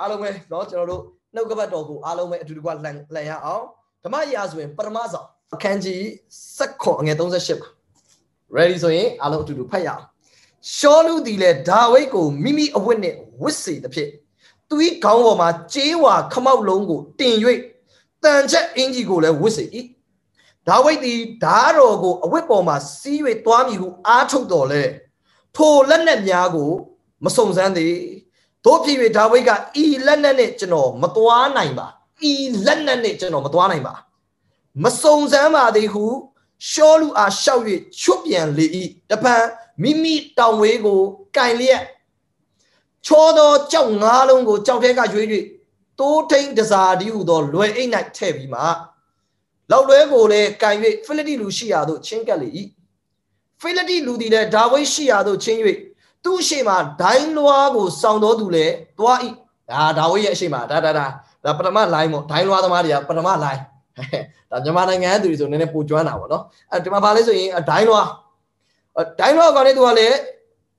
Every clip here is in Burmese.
အားလုံးပဲเนาะကျွန်တော်တို့နှုတ်ကပတ်တော်ကိုအားလုံးပဲအတူတကွလှန်လှန်ရအောင်ဓမ္မရာဆိုရင်ပထမဆုံးအခန်းကြီး7ခွန်အငယ်38ပါ ready ဆိုရင်အားလုံးအတူတူဖတ်ရအောင်ရှောလူသည်လည်းဒါဝိဒ်ကိုမိမိအဝတ်နှင့်ဝတ်စေသဖြင့်သူ၏ခေါင်းပေါ်မှာကြေးဝါခမောက်လုံးကိုတင်၍တန်ချက်အင်ကြီးကိုလည်းဝတ်စေ၏ဒါဝိဒ်သည်ဓာတော်ကိုအဝတ်ပေါ်မှာစီး၍သွားမည်ဟုအားထုတ်တော်လဲထိုလက်နက်များကိုမစုံစမ်းသေးတို့ဖြစ်၍ဒါဝိဒ်ကဤလက်နက်နဲ့ကျွန်တော်မသွားနိုင်ပါဤလက်နက်နဲ့ကျွန်တော်မသွားနိုင်ပါမစုံစမ်းပါသည်ဟုရှောလူအားရှောက်၍ချွတ်ပြန်လေ၏တပံမိမိတောင်ဝေးကိုကင်လျက်ချောသောကြောက်ငါးလုံးကိုကြောက်ထဲကရွေး၍တိုးထိန်တစားတည်းဟုသောလွယ်အိတ်၌ထည့်ပြီးမှလောက်လွဲကိုလည်းကင်၍ဖိလိတိလူရှိရာသို့ချင်းကပ်လေ၏ဖိလိတိလူသည်လည်းဒါဝိဒ်ရှိရာသို့ချင်း၍သူ့ရှေ့မှာဒိုင်းလွားကိုစောင့်တော်သူလေတွားဤဒါဒါဝိရဲ့အရှိမဒါဒါဒါဒါပထမ line ပေါ့ဒိုင်းလွားသမားတွေကပထမ line ဒါမြန်မာနိုင်ငံသူတွေဆိုနည်းနည်းပိုကျွမ်းတာပေါ့နော်အဲဒီမှာဘာလဲဆိုရင်ဒိုင်းလွားဒိုင်းလွားကောင်လေးသူကလည်း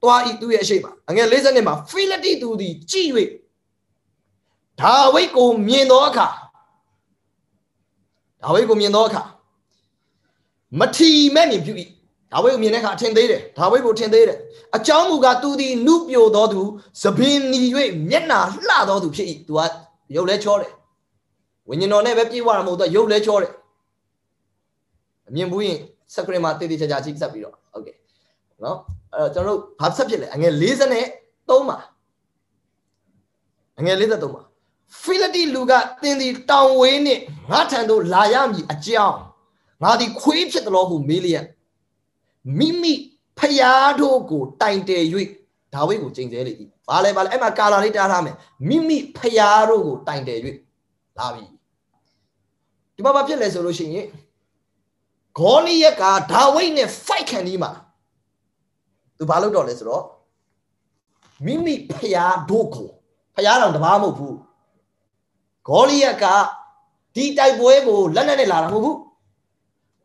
တွားဤသူ့ရဲ့အရှိမအငယ်50နှစ်မှာ fidelity သူသည်ကြည်၍ဒါဝိကိုမြင်သောအခါဒါဝိကိုမြင်သောအခါမထီမဲ့မြင်ပြု၏ဒါဝိဒ်ကိုမြင်တဲ့အခါအထင်သေးတယ်ဒါဝိဒ်ကိုထင်သေးတယ်အကြောင်းမူကားသူသည်နုပြိုသောသူသပင်ညီ၍မျက်နာလှသောသူဖြစ်၏သူကရုပ်လဲချောတယ်ဝိညာဉ်တော်နဲ့ပဲပြေးဝတာမဟုတ်သူကရုပ်လဲချောတယ်အမြင်ဘူးရင်စကရင်မှာတည်တည်ချာချာချိတ်ဆက်ပြီးတော့ဟုတ်ကဲ့နော်အဲ့တော့ကျွန်တော်တို့ဘာဆက်ဖြစ်လဲအငယ်50နဲ့3ပါအငယ်53ပါဖိလတိလူကသင်သည်တောင်ဝေးနှင့်ငါထံသို့လာရမည်အကြောင်းငါသည်ခွေးဖြစ်တော်ဟုမေးလျက်မိမိဖျားတို့ကို တိုင်တယ်၍ဒါဝိဒ်ကိုချိန်ဆဲလေဤဘာလဲဘာလဲအဲ့မှာကာလာလေးတားထားမယ်မိမိဖျားတို့ကိုတိုင်တယ်၍လာပြီဒီမှာဘာဖြစ်လဲဆိုလို့ရှိရင်ဂေါလိယက်ကဒါဝိဒ်နဲ့ fight ခံဒီမှာသူဘာလုပ်တော့လဲဆိုတော့မိမိဖျားတို့ကိုဖျားတော်တဘာမဟုတ်ဘူးဂေါလိယက်ကဒီတိုက်ပွဲကိုလက်လက်နဲ့လာတာမဟုတ်ဘူး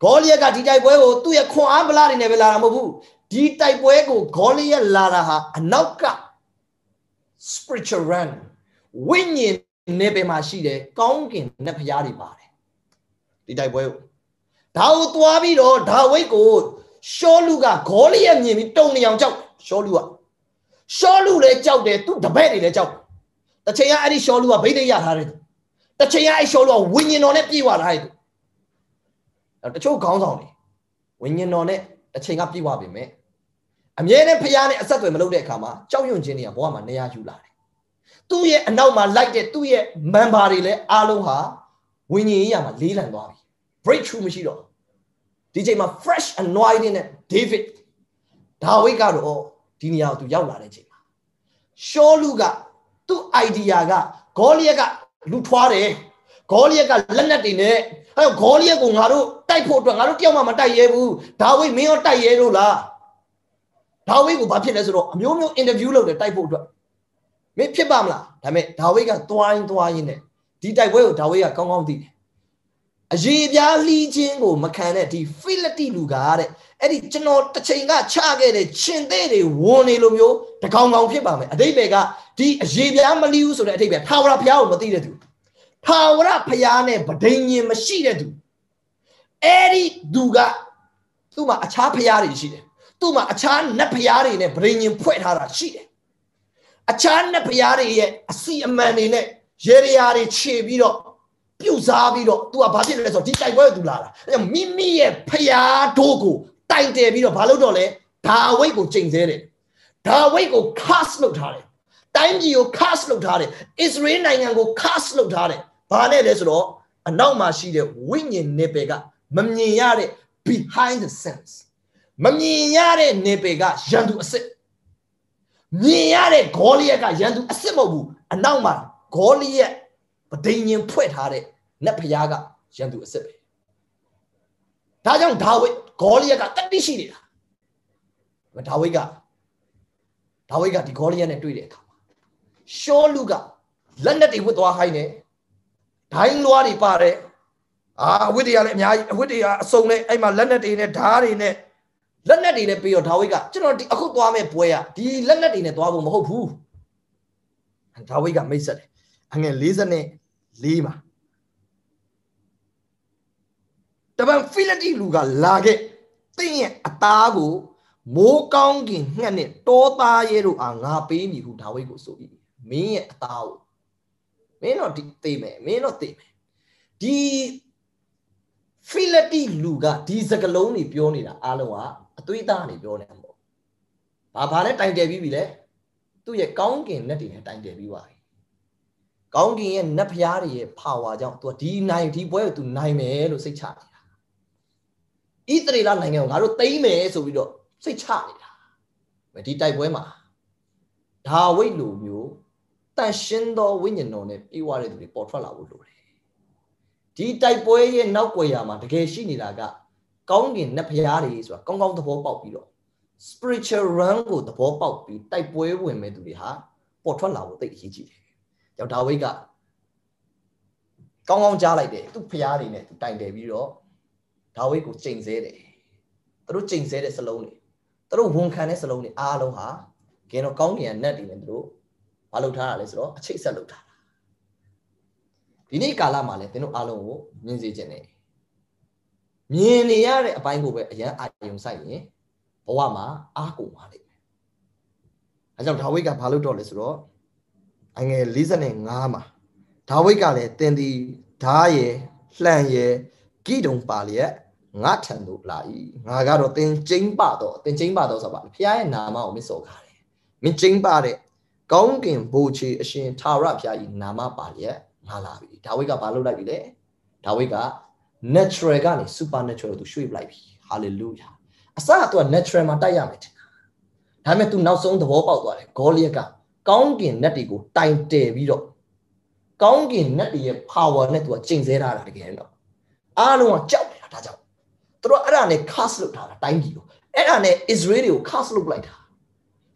ဂေါလိယက်ကဒီတိုက်ပွဲကိုသူ့ရဲ့ခွန်အားပလာတွေနဲ့ပဲလာတာမဟုတ်ဘူးဒီတိုက်ပွဲကိုဂေါလိယက်လာတာဟာအနောက်က spiritual run ဝိညာဉ်နဲ့ပဲမှာရှိတယ်ကောင်းကင်နဲ့ဖရားတွေပါတယ်ဒီတိုက်ပွဲကိုဒါကိုသွားပြီးတော့ဒါဝိတ်ကိုရှောလူကဂေါလိယက်မြင်ပြီးတုံနေအောင်ကြောက်ရှောလူကရှောလူလည်းကြောက်တယ်သူ့တပည့်တွေလည်းကြောက်တစ်ချိန်ကအဲ့ဒီရှောလူကဗိဒ္ဓရထားတယ်တစ်ချိန်ကအဲ့ရှောလူကဝိညာဉ်တော်နဲ့ပြေးသွားတာဟဲ့တချို့ခေါင်းဆောင်တွေဝိညာဉ်တော်နဲ့အချိန်ကပြည့်ဝပြီမဲ့အမြဲတမ်းဖျားနဲ့အဆက်အသွယ်မလုပ်တဲ့အခါမှာကြောက်ရွံ့ခြင်းတွေကဘဝမှာနေရာယူလာတယ်သူ့ရဲ့အနောက်မှာလိုက်တဲ့သူ့ရဲ့ member တွေလည်းအားလုံးဟာဝိညာဉ်ရေးရမှာလေးလံသွားပြီ breakthrough မရှိတော့ဒီချိန်မှာ fresh anointing နဲ့ David ဒါဝိဒ်ကတော့ဒီနေရာကိုသူရောက်လာတဲ့ချိန်မှာရှောလူကသူ့ idea ကဂေါလိယကလူထွားတယ်ဂေါလျက်ကလက်နက်တွေနဲ့အဲဂေါလျက်ကိုငါတို့တိုက်ဖို့အတွက်ငါတို့တယောက်မှမတိုက်ရဲဘူးဒါဝိမင်းရောတိုက်ရဲလို့လားဒါဝိကိုဘာဖြစ်လဲဆိုတော့အမျိုးမျိုးအင်တာဗျူးလုပ်တယ်တိုက်ဖို့အတွက်မင်းဖြစ်ပါမလားဒါပေမဲ့ဒါဝိကသွားရင်သွားရင်နဲ့ဒီတိုက်ပွဲကိုဒါဝိကကောင်းကောင်းသိတယ်အရေးပြားလှီးခြင်းကို မခံတဲ့ဒီဖိလတိလူကတဲ့အဲ့ဒီကျွန်တော်တစ်ချိန်ကချခဲ့တဲ့ရှင်သေးတွေဝန်နေလိုမျိုးတကောင်ကောင်ဖြစ်ပါမယ်အတိတ်ဘယ်ကဒီအရေးပြားမလီးဘူးဆိုတဲ့အတိတ်ဘယ်ထာဝရဘုရားကိုမသိတဲ့သူထာဝရဖျားနဲ့ဗဒိညင်မရှိတဲ့သူအဲ့ဒီသူကသူ့မှာအခြားဖျားတွေရှိတယ်သူ့မှာအခြားနတ်ဖျားတွေနဲ့ဗဒိညင်ဖွဲ့ထားတာရှိတယ်အခြားနတ်ဖျားတွေရဲ့အစီအမံတွေနဲ့ရေရာတွေခြေပြီးတော့ပြုတ်စားပြီးတော့ तू ကဘာဖြစ်လဲဆိုတော့ဒီတိုက်ပွဲက तू လာတာအဲ့မိမိရဲ့ဖျားတို့ကို တိုင်တယ်ပြီးတော့ဘာလုပ်တော့လဲဒါဝိတ်ကိုချိန်ဆဲတယ်ဒါဝိတ်ကို cast လုပ်ထားတယ်တိုင်းပြည်ကို cast လုပ်ထားတယ်အစ္စရေးနိုင်ငံကို cast လုပ်ထားတယ်ဘာနဲ့လဲဆိုတော့အနောက်မှာရှိတဲ့ဝိညာဉ်နယ်ပယ်ကမမြင်ရတဲ့ behind the sense မမြင်ရတဲ့နယ်ပယ်ကရန်သူအစ်စ်မြင်ရတဲ့ဂေါလိယက်ကရန်သူအစ်စ်မဟုတ်ဘူးအနောက်မှာဂေါလိယက်ပဒိန်ရင်ဖွဲ့ထားတဲ့လက်ဖျားကရန်သူအစ်စ်ပဲဒါကြောင့်ဒါဝိဂေါလိယက်ကတတိရှိနေတာဒါဝိကဒါဝိကဒီဂေါလိယက်နဲ့တွေ့တဲ့အခါမှာရှောလူကလက်နဲ့တွေဝတ်သွားဟိုင်းတယ်ဒိုင်းလွားတွေပါတဲ့အာအဝိတ္တရလည်းအများကြီးအဝိတ္တရအစုံနဲ့အဲ့မှာလက်နက်တွေနဲ့ဓားတွေနဲ့လက်နက်တွေနဲ့ပြီးတော့ဒါဝိကကျွန်တော်ဒီအခုသွားမဲ့ပွဲရဒီလက်နက်တွေနဲ့သွားဖို့မဟုတ်ဘူးဒါဝိကမိတ်ဆက်တယ်အငယ်54မှာတပန်ဖီလတိလူကလာခဲ့တင့်ရဲ့အသားကိုမိုးကောင်းကင်ငှက်နဲ့တောသားရဲတို့အားငါပေးမည်ဟုဒါဝိကိုဆို၏မင်းရဲ့အသားကိုမင်းတော့ဒီသိမယ်မင်းတော့သိမယ်ဒီဖီလတီလူကဒီစကလုံးတွေပြောနေတာအားလုံးကအသွေးသားနေပြောနေတာပေါ့ဘာဘာနဲ့တိုင်တယ်ပြီးပြီလဲသူ့ရဲ့ကောင်းကင်လက်တွေနဲ့တိုင်တယ်ပြီးပါပြီကောင်းကင်ရဲ့နတ်ဖျားတွေရဲ့ power ကြောင့် तू ဒီနိုင်ဒီပွဲကို तू နိုင်မယ်လို့စိတ်ချနေတာဣသရေလနိုင်ငံကိုငါတို့သိမ်းမယ်ဆိုပြီးတော့စိတ်ချနေတာဒီတိုက်ပွဲမှာဒါဝိတ်လူမျိုးတန်ရှင်းသောဝိညာဉ်တော်နဲ့ပြေဝတဲ့သူတွေပေါ်ထွက်လာဖို့လိုတယ်။ဒီတိုက်ပွဲရဲ့နောက်ွယ်ရာမှာတကယ်ရှိနေတာက ကောင်းကင်နတ်ဖျားတွေဆိုတာကောင်းကောင်းသဘောပေါက်ပြီးတော့ spiritual realm ကိုသဘောပေါက်ပြီးတိုက်ပွဲဝင်မဲ့သူတွေဟာပေါ်ထွက်လာဖို့တိတ်အရေးကြီးတယ်။ကြောင့်ဒါဝိတ်ကကောင်းကောင်းကြားလိုက်တယ်သူဖျားတွေနဲ့သူတိုင်တယ်ပြီးတော့ဒါဝိတ်ကိုချိန်ဆတယ်သူတို့ချိန်ဆတဲ့စလုံးတွေသူတို့ဝန်ခံတဲ့စလုံးတွေအားလုံးဟာကဲတော့ကောင်းကင်ကနတ်တွေနဲ့သူတို့မလုပ်ထားတာလဲဆိုတော့အချိတ်ဆက်လုပ်ထားတာဒီနေ့ကာလမှာလဲသင်တို့အားလုံးကိုမြင်စေခြင်းနဲ့မြင်နေရတဲ့အပိုင်းကိုပဲအရန်အာယုံဆိုင်ရင်ဘဝမှာအားကိုပါလိမ့်မယ်အဲကြောင့်ဒါဝိဒ်ကဘာလုပ်တော့လဲဆိုတော့အငယ်55မှာဒါဝိဒ်ကလည်းသင်သည်ဓာရယ်လှန်ရယ်ဂိတုံပါလျက်ငါထံသို့လာ၏ငါကတော့သင်ကျင်းပတော့သင်ကျင်းပတော့ဆိုပါလေဖခင်ရဲ့နာမကိုမစော်ကားတယ်မင်းကျင်းပတဲ့ကောင်းကင်ဘိုချေအရှင်သာရဘုရား၏နာမပါလျက်ငါလာပြီဒါဝိဒ်ကဘာလုပ်လိုက်ပြီလဲဒါဝိဒ်က natural ကနေ supernatural ကိုသူရွှေ့ပလိုက်ပြီ hallelujah အစကသူက natural မှာတိုက်ရမယ်တင်ဒါပေမဲ့သူနောက်ဆုံးသဘောပေါက်သွားတယ်ဂေါလိယကကောင်းကင်နတ်တွေကိုတိုင်တယ်ပြီးတော့ကောင်းကင်နတ်တွေရဲ့ power နဲ့သူကချိန်ဆထားတာတကယ်တော့အားလုံးကကြောက်နေတာဒါကြောင့်သူတို့အဲ့ဒါနဲ့ cast လုပ်ထားတာတိုင်းပြည်ကိုအဲ့ဒါနဲ့ Israel တွေကို cast လုပ်လိုက်တာ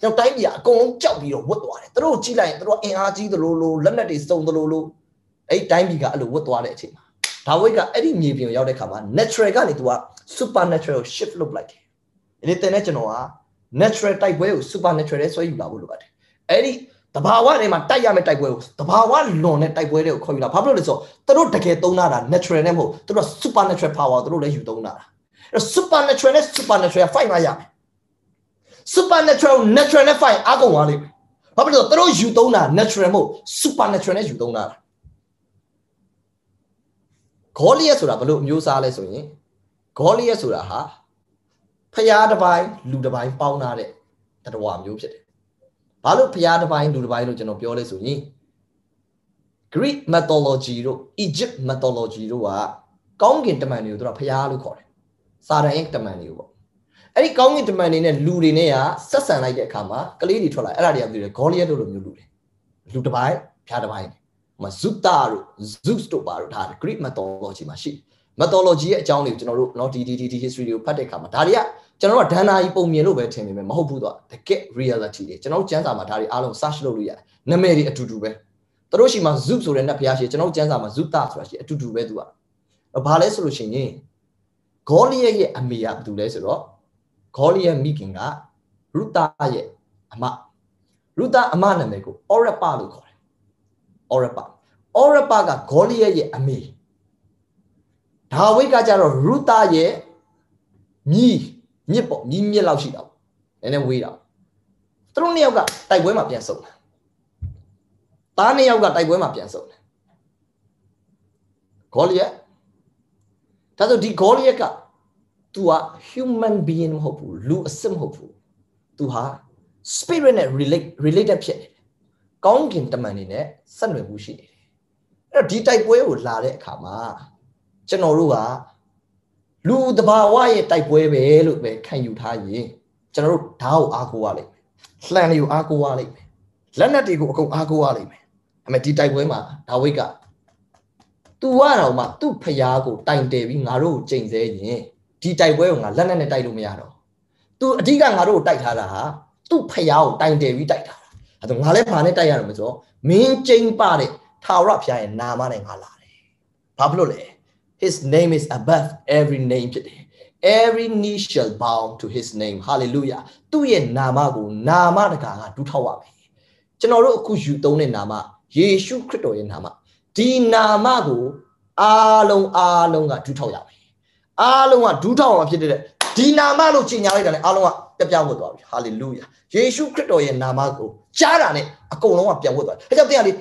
ကျွန်တော်တိုင်းပြည်ကအကုန်လုံးကြောက်ပြီးတော့ဝတ်သွားတယ်သူတို့ကြီးလိုက်ရင်သူတို့အင်အားကြီးသလိုလိုလက်နက်တွေစုံသလိုလိုအဲ့တိုင်းပြည်ကအဲ့လိုဝတ်သွားတဲ့အချိန်မှာဒါဝိတ်ကအဲ့ဒီမြေပြင်ကိုရောက်တဲ့ခါမှာ natural ကနေသူက supernatural ကို shift လုပ်လိုက်တယ်။ဒီတင်တဲ့ကျွန်တော်က natural တိုက်ပွဲကို supernatural နဲ့ဆွဲယူလာဖို့လိုပါတယ်။အဲ့ဒီတဘာဝထဲမှာတိုက်ရမယ့်တိုက်ပွဲကိုတဘာဝလွန်တဲ့တိုက်ပွဲတွေကိုခေါ်ယူလာဘာဖြစ်လို့လဲဆိုတော့တို့တကယ်သုံးတာ natural နဲ့မဟုတ်တို့က supernatural power တို့လည်းယူသုံးတာ။အဲ့ supernatural နဲ့ supernatural fight မှာရမယ် supernatural natural နဲ့ fight အကုန်သွားလိမ့်မယ်။ဘာဖြစ်လို့သူတို့ယူသုံးတာ natural မဟုတ် supernatural နဲ့ယူသုံးတာ။ဂေါလိယဆိုတာဘလို့အမျိုးအစားလဲဆိုရင်ဂေါလိယဆိုတာဟာဖျားတစ်ပိုင်းလူတစ်ပိုင်းပေါင်းထားတဲ့တရားမျိုးဖြစ်တယ်။ဘာလို့ဖျားတစ်ပိုင်းလူတစ်ပိုင်းလို့ကျွန်တော်ပြောလဲဆိုရင် Greek mythology တို့ Egypt mythology တို့ကကောင်းကင်တမန်တွေကိုသူတို့ဖျားလို့ခေါ်တယ်။စာတန်ရဲ့တမန်တွေကိုပေါ့အဲ့ဒီကောင်းကင်တမန်တွေနဲ့လူတွေနဲ့ကဆက်ဆံလိုက်တဲ့အခါမှာကလေးတွေထွက်လာအဲ့ဒါတွေကမသိဘူးဂေါလိယက်တို့လိုမျိုးလူတွေလူတစ်ပိုင်းဖြားတစ်ပိုင်းမဇုတတို့ Zeus တို့ပါတို့ဒါ Greek mythology မှာရှိ mythology ရဲ့အကြောင်းတွေကိုကျွန်တော်တို့เนาะဒီဒီဒီ history တွေကိုဖတ်တဲ့အခါမှာဒါတွေကကျွန်တော်တို့ကဒဏ္ဍာရီပုံမြင်လို့ပဲထင်နေမယ်မဟုတ်ဘူးတော့တကယ် reality တွေကျွန်တော်တို့ကျမ်းစာမှာဒါတွေအားလုံး search လုပ်လို့ရတယ်နာမည်တွေအတူတူပဲသူတို့ရှိမှာ Zeus ဆိုတဲ့နတ်ဘုရားရှိကျွန်တော်တို့ကျမ်းစာမှာ Zuta ဆိုတာရှိအတူတူပဲသူကဘာလဲဆိုလို့ရှိရင်ဂေါလိယက်ရဲ့အမေကဘာလဲဆိုတော့ဂေါလိရဲ့မိခင်ကရုတာရဲ့အမရုတာအမနာမည်ကိုအောရပလို့ခေါ်တယ်အောရပအောရပကဂေါလိရဲ့အမေဒါဝိဒ်ကကြတော့ရုတာရဲ့မြည်မြစ်ပေါ့မြည်မြစ်လောက်ရှိတာပေါ့နည်းနည်းဝေးတာသူတို့နှစ်ယောက်ကတိုက်ပွဲမှာပြန်ဆုံတာတားနှစ်ယောက်ကတိုက်ပွဲမှာပြန်ဆုံတယ်ဂေါလိယက်ဒါဆိုဒီဂေါလိယက်ကသူက human being မဟုတ်ဘူးလူအစစ်မဟုတ်ဘူးသူဟာ spirit နဲ့ relate related ဖြစ်နေတယ်ကောင်းကင်တမန်နေနဲ့ဆက်နွယ်မှုရှိနေတယ်အဲ့တော့ဒီတိုက်ပွဲကိုလာတဲ့အခါမှာကျွန်တော်တို့ကလူတဘာဝရဲ့တိုက်ပွဲပဲလို့ပဲခံယူထားရင်ကျွန်တော်တို့ဓာတ်ကိုအားကိုးရလိမ့်မယ်လှန်တွေကိုအားကိုးရလိမ့်မယ်လက်နက်တွေကိုအကုန်အားကိုးရလိမ့်မယ်ဒါပေမဲ့ဒီတိုက်ပွဲမှာဒါဝိတ်က तू ကတော့မှသူ့ဖျားကို တိုင်တယ်ပြီးငါတို့ကိုကြိမ်စဲရင်ဒီတိုက်ပွဲကိုငါလက်နက်နဲ့တိုက်လို့မရတော့သူအဓိကငါတို့ကိုတိုက်ထားတာဟာသူ့ဖျားကိုတိုင်တယ်ပြီးတိုက်ထားတာအဲဒါငါလည်းဘာနဲ့တိုက်ရတော့မဆိုတော့မင်းကျင်းပတဲ့ထာဝရဘုရားရဲ့နာမနဲ့ငါလာတယ်ဘာဖြစ်လို့လဲ his name is above every name ဖြစ်တယ် every knee shall bow to his name hallelujah သူ့ရဲ့နာမကိုနာမတကာကဒူးထောက်ရမယ်ကျွန်တော်တို့အခုယူသုံးတဲ့နာမယေရှုခရစ်တော်ရဲ့နာမဒီနာမကိုအားလုံးအားလုံးကဒူးထောက်ရမယ်အားလုံးကဒူးထောင်မှာဖြစ်တဲ့ဒီနာမလို့ကြီးညာလိုက်တာနဲ့အားလုံးကပြပြဝတ်သွားပြီဟာလေလုယာယေရှုခရစ်တော်ရဲ့နာမကိုကြားတာနဲ့အကုန်လုံးကပြန်ဝတ်သွားတယ်အဲကြောင့်တင်ကလေ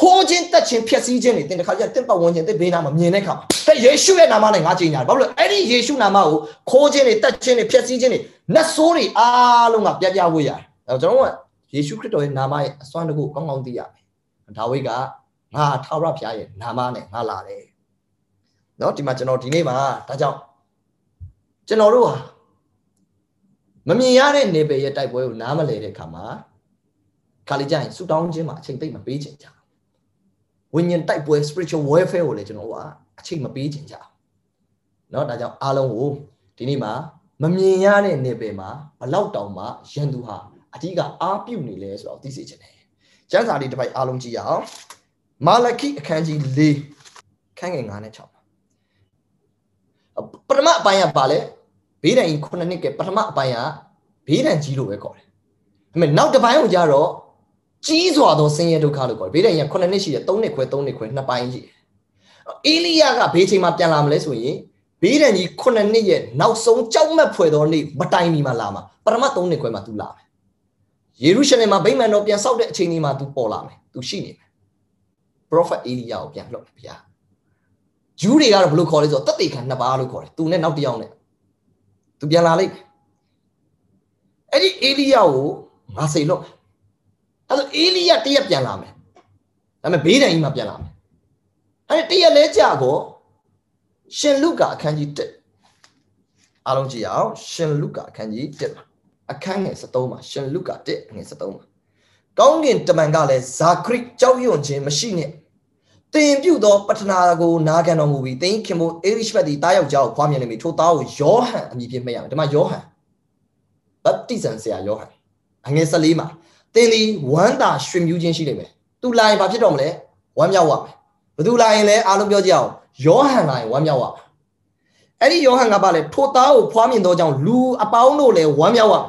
ခိုးခြင်းတက်ခြင်းဖျက်ဆီးခြင်းတွေတင်တခါကျတင်ပတ်ဝန်းခြင်းတင်ဘေးနာမှာမြင်တဲ့အခါမှာဟဲ့ယေရှုရဲ့နာမနဲ့ငါကြီးညာတယ်ဘာလို့လဲအဲ့ဒီယေရှုနာမကိုခိုးခြင်းတွေတက်ခြင်းတွေဖျက်ဆီးခြင်းတွေနတ်ဆိုးတွေအားလုံးကပြပြဝတ်ရတယ်အဲကျွန်တော်ကယေရှုခရစ်တော်ရဲ့နာမရဲ့အစွမ်းတကူကောင်းကောင်းသိရမယ်။ဒါဝိဒ်ကငါထာဝရဘုရားရဲ့နာမနဲ့ငါလာတယ်เนาะဒီမှာကျွန်တော်ဒီနေ့မှာဒါကြောင့်ကျွန်တော်တို့ဟာမမြင်ရတဲ့နေပယ်ရဲ့တိုက်ပွဲကိုနားမလည်တဲ့ခါမှာခါလေးကြရင်ဆူတောင်းခြင်းမှာအချိန်သိမ့်မပေးချင်ကြဝိညာဉ်တိုက်ပွဲ spiritual warfare ကိုလည်းကျွန်တော်ကအချိန်မပေးချင်ကြเนาะဒါကြောင့်အားလုံးကိုဒီနေ့မှာမမြင်ရတဲ့နေပယ်မှာဘလောက်တောင်မှရန်သူဟာအဓိကအားပြုနေလဲဆိုတော့သိစေချင်တယ်ကျမ်းစာလေးတစ်ပိုက်အားလုံးကြည့်ရအောင်မာလခိအခန်းကြီး၄ခန်းငယ်9နဲ့6ပထမအပိုင်းကပါလဲဘေးဒဏ်ကြီး9နှစ်ကပထမအပိုင်းကဘေးဒဏ်ကြီးလို့ပဲခေါ်တယ်။ဒါပေမဲ့နောက်တစ်ပိုင်းကိုကြတော့ကြီးစွာသောဆင်းရဲဒုက္ခလို့ခေါ်တယ်။ဘေးဒဏ်ကြီးက9နှစ်ရှိတယ်3နှစ်ခွဲ3နှစ်ခွဲ2ပိုင်းရှိတယ်။အေလိယကဘေးချိန်မှာပြန်လာမလဲဆိုရင်ဘေးဒဏ်ကြီး9နှစ်ရဲ့နောက်ဆုံးကြောက်မက်ဖွယ်သောနေ့မတိုင်မီမှာလာမှာပထမ3နှစ်ခွဲမှာ तू လာမယ်။ယေရုရှလင်မှာဗိမာန်တော်ပြန်ဆောက်တဲ့အချိန်ဒီမှာ तू ပေါ်လာမယ်။ तू ရှိနေမယ်။ Prophet Eliya ကိုပြန်လှုပ်မယ်ဗျာ။ဂျူးတွေကတော့ဘလို့ခေါ်လဲဆိုတော့တတ်သိခံနှစ်ပါးလို့ခေါ်တယ်သူနဲ့နောက်တစ်ယောက်နဲ့သူပြန်လာလိုက်အဲ့ဒီအေလိယကိုငါစိတ်လို့အဲ့ဒါအေလိယတရက်ပြန်လာမယ်ဒါပေမဲ့ဘေးဒဏ်ကြီးမှပြန်လာမယ်အဲ့ဒီတရက်လဲကြာတော့ရှင်လုကာအခန်းကြီး1အားလုံးကြည့်အောင်ရှင်လုကာအခန်းကြီး1အခန်းငယ်73မှာရှင်လုကာ1ငယ်73မှာကောင်းကင်တမန်ကလည်းဇာခရိကြောက်ရွံ့ခြင်းမရှိနဲ့သင်ပြုသောပတနာကိုနာခံတော်မူပြီးသင်ခင်မို့အေရိရှ်ဘက်သည်တားယောက်ျားကိုဖွားမြင်လိမ့်မည်ထိုသားကိုယောဟန်အမည်ဖြင့်မှတ်ရမယ်ဒီမှာယောဟန်ဗပ္တိဇံဆရာယောဟန်အငယ်14မှာသင်သည်ဝမ်းသာရွှင်မြူးခြင်းရှိလိမ့်မယ်သူလာရင်ဘာဖြစ်တော်မလဲဝမ်းမြောက်ရမယ်ဘသူလာရင်လဲအားလုံးပြောကြအောင်ယောဟန်လာရင်ဝမ်းမြောက်ရမယ်အဲ့ဒီယောဟန်ကဘာလဲထိုသားကိုဖွားမြင်သောကြောင့်လူအပေါင်းတို့လည်းဝမ်းမြောက်ရမယ်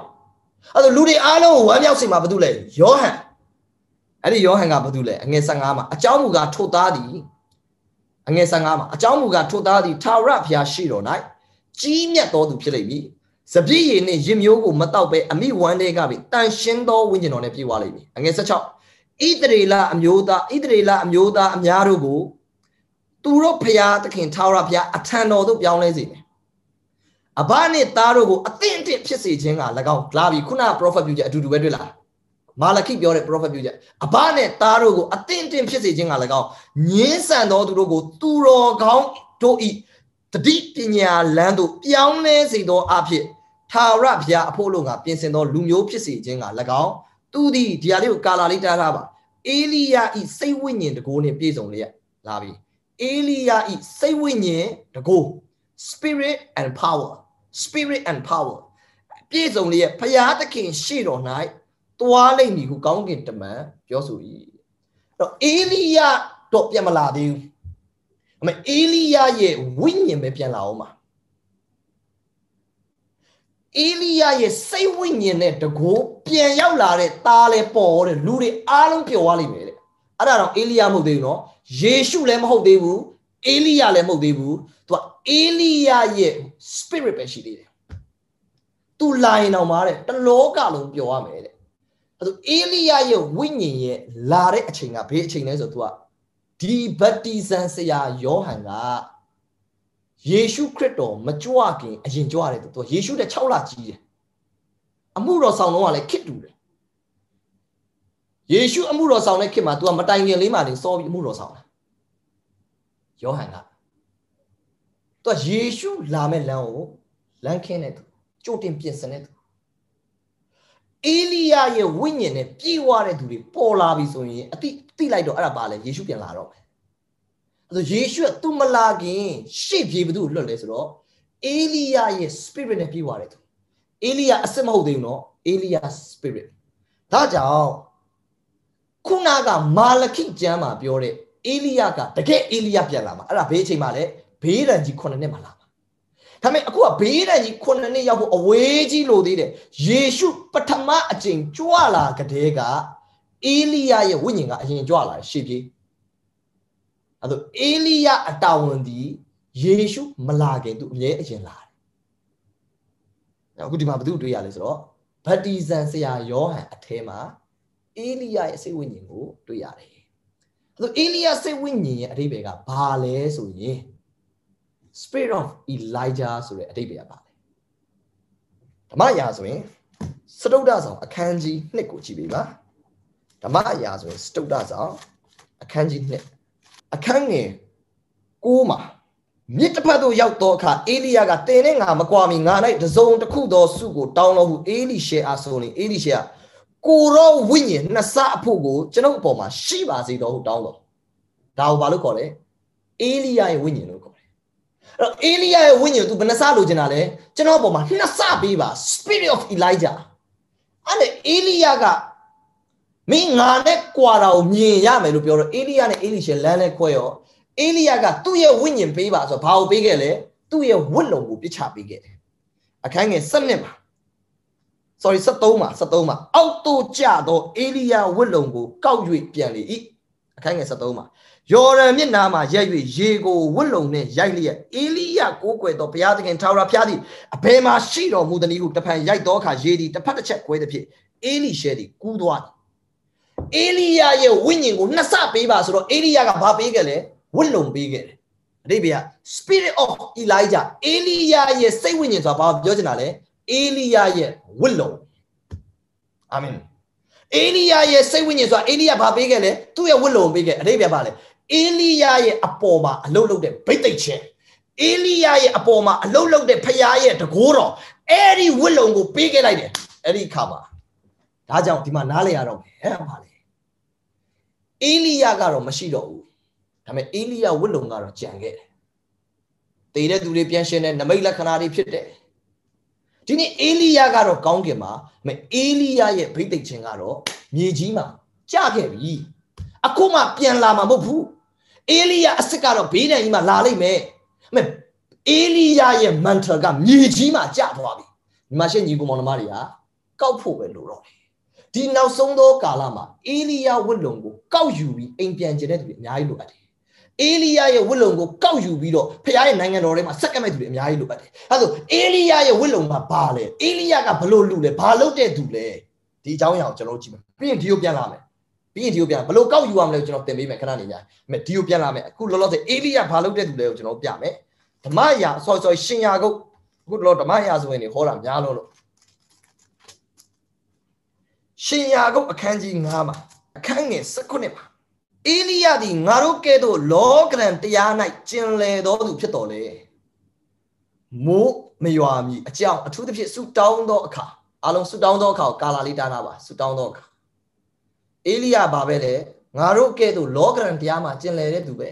အဲ့ဒါလူတွေအားလုံးကိုဝမ်းမြောက်စေမှာဘာလို့လဲယောဟန်အဲ့ဒီယောဟန်ကဘာလုပ်လဲအငယ်15မှာအကြောင်းမူကားထိုသားသည်အငယ်15မှာအကြောင်းမူကားထိုသားသည်ထာဝရဘုရားရှိတော်၌ကြီးမြတ်တော်သူဖြစ်လိမ့်မည်စပြည့်ရည်နှင့်ရင်မျိုးကိုမတောက်ပဲအမိဝမ်းလေးကပဲတန်ရှင်းသောဝိညာဉ်တော်နဲ့ပြေဝလိမ့်မည်အငယ်16ဣတရေလအမျိုးသားဣတရေလအမျိုးသားအများတို့ကိုသူတို့ဘုရားသခင်ထာဝရဘုရားအထံတော်သို့ပြောင်းလဲစေမယ်အဘနဲ့သားတို့ကိုအသင့်အင့်ဖြစ်စေခြင်းက၎င်းလာပြီခုနပရောဖက်ပြုချက်အတူတူပဲတွေ့လားမာလခိပြောတဲ့ prophet ပြုချက်အဘနဲ့သားတို့ကိုအသင့်အင့်ဖြစ်စေခြင်းကလည်းကောင်းညင်းဆန်သောသူတို့ကိုသူတော်ကောင်းတို့ဤတတိပညာလမ်းသို့ပြောင်းလဲစေသောအဖြစ်ထာဝရဘုရားအဖို့လို့ငါပြင်ဆင်သောလူမျိုးဖြစ်စေခြင်းက၎င်းသူသည်ဒီဟာလေးကိုကာလာလေးတားထားပါအေလိယာဤစိတ်ဝိညာဉ်တကိုးနှင့်ပြည့်စုံလျက်လာပြီအေလိယာဤစိတ်ဝိညာဉ်တကိုး spirit and power spirit and power ပြည့်စုံလျက်ဘုရားသခင်ရှေ့တော်၌သွားလိမ့်မည်ဟုကောင်းကင်တမန်ပြောဆို၏အဲ့တော့အေလိယတော့ပြန်မလာသေးဘူးအမေအေလိယရဲ့ဝိညာဉ်ပဲပြန်လာအောင်ပါအေလိယရဲ့စိတ်ဝိညာဉ်နဲ့တကိုးပြန်ရောက်လာတဲ့ตาလဲပေါ်တဲ့လူတွေအားလုံးပျော်သွားလိမ့်မယ်တဲ့အဲ့ဒါတော့အေလိယမဟုတ်သေးဘူးเนาะယေရှုလည်းမဟုတ်သေးဘူးအေလိယလည်းမဟုတ်သေးဘူးသူကအေလိယရဲ့ spirit ပဲရှိသေးတယ်သူလာရင်တော့မားတဲ့တလောကလုံးပျော်ရမယ်တဲ့အဲ့ဒါအေလိယရဲ့ဝိညာဉ်ရဲ့လာတဲ့အချိန်ကဘယ်အချိန်လဲဆိုတော့ तू ကဒီဗတ္တိဇံဆရာယောဟန်ကယေရှုခရစ်တော်မကြွခင်အရင်ကြွရတယ်သူကယေရှုတဲ့6လကြီးတယ်အမှုတော်ဆောင်တော့ကလည်းခစ်တူတယ်ယေရှုအမှုတော်ဆောင်တဲ့ခေတ်မှာ तू ကမတိုင်ခင်လေးမှနေစောပြီးအမှုတော်ဆောင်တာယောဟန်က तू ကယေရှုလာမဲ့လမ်းကိုလမ်းခင်းတဲ့သူကြိုတင်ပြင်ဆင်တဲ့သူအေလိယရဲ့ဝိညာဉ်နဲ့ပြည့်ဝတဲ့သူတွေပေါ်လာပြီဆိုရင်အတိတိလိုက်တော့အဲ့ဒါပါလေယေရှုပြန်လာတော့မယ်အဲ့ဒါယေရှုကသူမလာခင် ရှေ့ပြေဘသူ့လွတ်လဲဆိုတော့အေလိယရဲ့ spirit နဲ့ပြည့်ဝတဲ့သူအေလိယအစစ်မဟုတ်သေးဘူးနော်အေလိယ spirit ဒါကြောင့်ခုနကမာလခိကျမ်းမှာပြောတဲ့အေလိယကတကယ်အေလိယပြန်လာမှာအဲ့ဒါဘေးအချိန်မှာလဲဘေးရန်ကြီး9နှစ်မှာလာဒါပေမဲ့အခုကဘေးဒဏ်ကြီးခုနှစ်နှစ်ရောက်ဖို့အဝေးကြီးလိုသေးတယ်ယေရှုပထမအကြိမ်ကြွလာကတည်းကအေလိယရဲ့ဝိညာဉ်ကအရင်ကြွလာရှေ့ပြေးအဲ့တော့အေလိယအတာဝန်ဒီယေရှုမလာခင်သူအမြဲအရင်လာတယ်အခုဒီမှာဘာလို့တွေ့ရလဲဆိုတော့ဗတ္တိဇံဆရာယောဟန်အထဲမှာအေလိယရဲ့စိတ်ဝိညာဉ်ကိုတွေ့ရတယ်အဲ့တော့အေလိယစိတ်ဝိညာဉ်ရဲ့အဓိပ္ပာယ်ကဘာလဲဆိုရင် spirit of Elijah ဆိုတဲ့အဓိပ္ပာယ်ပါတယ်ဓမ္မအရာဆိုရင် စတုဒ္ဒဆောင်အခန်းကြီး1ကိုကြည့်ပေးပါဓမ္မအရာဆိုရင်စတုဒ္ဒဆောင်အခန်းကြီး1အခန်းငယ်6မှာမြစ်တစ်ဖက်သို့ရောက်သောအခါအေလိယကတင်နဲ့ငါမကွာမီငါ၌တစုံတစ်ခုသောစုကိုတောင်းလို့ဟုအေလိရှေအားဆိုရင်အေလိရှေကကိုရောဝိညာဉ်နှစ်ဆအဖို့ကိုကျွန်ုပ်အပေါ်မှာရှိပါစေတော်ဟုတောင်းတော်ဒါကိုဘာလို့ခေါ်လဲအေလိယရဲ့ဝိညာဉ်လို့တော့အေလိယရဲ့ဝိညာဉ်ကို तू ဘယ်နှစလိုချင်တာလဲကျွန်တော်ပေါ်မှာနှစ်စပေးပါ spirit of elijah အဲ့ဒါအေလိယကမင်းငါနဲ့ကြွာတာကိုမြင်ရမယ်လို့ပြောတော့အေလိယနဲ့အေလိရှေလမ်းနဲ့ခွဲရောအေလိယကသူ့ရဲ့ဝိညာဉ်ပေးပါဆိုတော့ဘာကိုပေးခဲ့လဲသူ့ရဲ့ဝတ်လုံကိုပြစ်ချပေးခဲ့တယ်အခန်းငယ်7နှစ်မှာ sorry 73မှာ73မှာအောက်တို့ကြတော့အေလိယဝတ်လုံကိုကောက်၍ပြန်လေ၏အခန်းငယ်73မှာယော်ဒန်မြစ်နားမှာရက်၍ရေကိုဝတ်လုံနှင့်ရိုက်လျက်အေလိယကိုးကွယ်သောဘုရားသခင်ထာဝရဘုရားသည်အဘယ်မှာရှိတော်မူသနည်းဟုတဖန်ရိုက်သောအခါရေသည်တစ်ဖက်တစ်ချက်ကွဲသည်ဖြင့်အေလိရှဲသည်ကူးသွားသည်အေလိယရဲ့ဝိညာဉ်ကိုနှစ်ဆပေးပါဆိုတော့အေလိယကဘာပေးခဲ့လဲဝတ်လုံပေးခဲ့တယ်အဓိပ္ပာယ် Spirit of Elijah အေလိယရဲ့စိတ်ဝိညာဉ်ဆိုတာဘာပြောချင်တာလဲအေလိယရဲ့ဝတ်လုံအာမင်အေလိယရဲ့စိတ်ဝိညာဉ်ဆိုတာအေလိယဘာပေးခဲ့လဲသူ့ရဲ့ဝတ်လုံပေးခဲ့အတိတ်ပြပါလဲအေလိယရဲ့အပေါ်မှာအလုတ်လုတ်တဲ့ဗိတ်သိက်ခြင်းအေလိယရဲ့အပေါ်မှာအလုတ်လုတ်တဲ့ဖရားရဲ့တကိုးတော်အဲ့ဒီဝတ်လုံကိုပေးခဲ့လိုက်တယ်အဲ့ဒီခါမှာဒါကြောင့်ဒီမှာနားလေရတော့ဟဲ့ပါလေအေလိယကတော့မရှိတော့ဘူးဒါပေမဲ့အေလိယဝတ်လုံကတော့ကြံခဲ့တယ်တည်တဲ့သူတွေပြန်ရှင်တဲ့နမိတ်လက္ခဏာတွေဖြစ်တယ်ဒီနေ့အေလိယာကတော့ကောင်းကင်မှာမအေလိယာရဲ့ဗိသိက်ခြင်းကတော့မြေကြီးမှာကျခဲ့ပြီအခုမှပြန်လာမှာမဟုတ်ဘူးအေလိယာအစ်စ်ကတော့ဘေးဒဏ်ကြီးမှာလာလိုက်မယ်အမေအေလိယာရဲ့ mantra ကမြေကြီးမှာကျသွားပြီညီမရှိညီကောင်မောင်နှမတွေကကောက်ဖို့ပဲလိုတော့တယ်ဒီနောက်ဆုံးသောကာလမှာအေလိယာဝတ်လုံကိုကောက်ယူပြီးအိမ်ပြန်ကျင်တဲ့သူတွေအများကြီးလိုအပ်တယ်အေလိယရဲ့ဝတ်လုံကိုကောက်ယူပြီးတော့ဖခင်ရဲ့နိုင်ငံတော်ထဲမှာဆက်ကမဲ့သူတွေအများကြီးလိုပါတယ်။အဲဆိုအေလိယရဲ့ဝတ်လုံကဘာလဲ။အေလိယကဘလို့လူလဲ။ဘာလုပ်တဲ့သူလဲ။ဒီအကြောင်းအရာကိုကျွန်တော်တို့ကြည့်မယ်။ပြီးရင်ဒီကိုပြန်လာမယ်။ပြီးရင်ဒီကိုပြန်ဘလို့ကောက်ယူရမလဲကျွန်တော်သင်ပေးမယ်ခဏနေညာ။ဒီကိုပြန်လာမယ်။အခုလောလောဆယ်အေလိယဘာလုပ်တဲ့သူလဲကိုကျွန်တော်ပြမယ်။ဓမ္မရာ sorry sorry ရှင်ရာကုတ်အခုတော့ဓမ္မရာဆိုရင်နေဟောတာများလို့လို့ရှင်ရာကုတ်အခန်းကြီး9မှာအခန်းငယ်19မှာအေလိယသည်ငါတို့ကဲ့သို့လောကရန်တရား၌ကျင်လည်တော်သူဖြစ်တော်လေမိုးမရွာမီအကြောင်းအထူးသဖြင့်ဆူတောင်းသောအခါအလုံးဆူတောင်းသောအခါကိုကာလာလေးတားနာပါဆူတောင်းသောအခါအေလိယဘာပဲလဲငါတို့ကဲ့သို့လောကရန်တရားမှာကျင်လည်တဲ့သူပဲ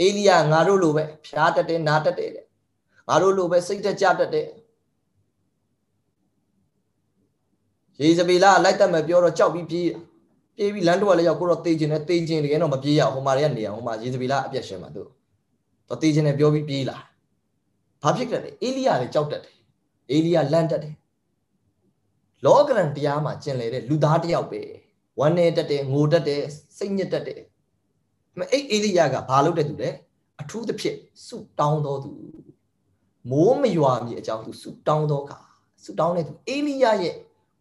အေလိယငါတို့လိုပဲဖျားတက်တယ်နားတက်တယ်တဲ့ငါတို့လိုပဲစိတ်တက်ကြတက်တယ်ရေစပေလာလိုက်တတ်မပြောတော့ကြောက်ပြီးပြေးတာပြေးပြီးလမ်းတော့လည်းရောက်ကိုတော့တေးခြင်းနဲ့တေးခြင်းတကယ်တော့မပြေးရဟိုမှာတွေကနေရဟိုမှာရေစပီလာအပြက်ရှင်မှာသူတော့တေးခြင်းနဲ့ပြောပြီးပြေးလာဘာဖြစ်ကြလဲအေလိယလည်းကြောက်တတ်တယ်အေလိယလန့်တတ်တယ်လောကရန်တရားမှာကျင်လေတဲ့လူသားတယောက်ပဲဝမ်းနေတတ်တယ်ငိုတတ်တယ်စိတ်ညစ်တတ်တယ်မအဲ့အေလိယကဘာလုပ်တဲ့သူလဲအထူးသဖြင့်ဆုတောင်းတော်သူမိုးမရွာမြေအကြောင်းသူဆုတောင်းတော်ကဆုတောင်းတဲ့သူအေလိယရဲ့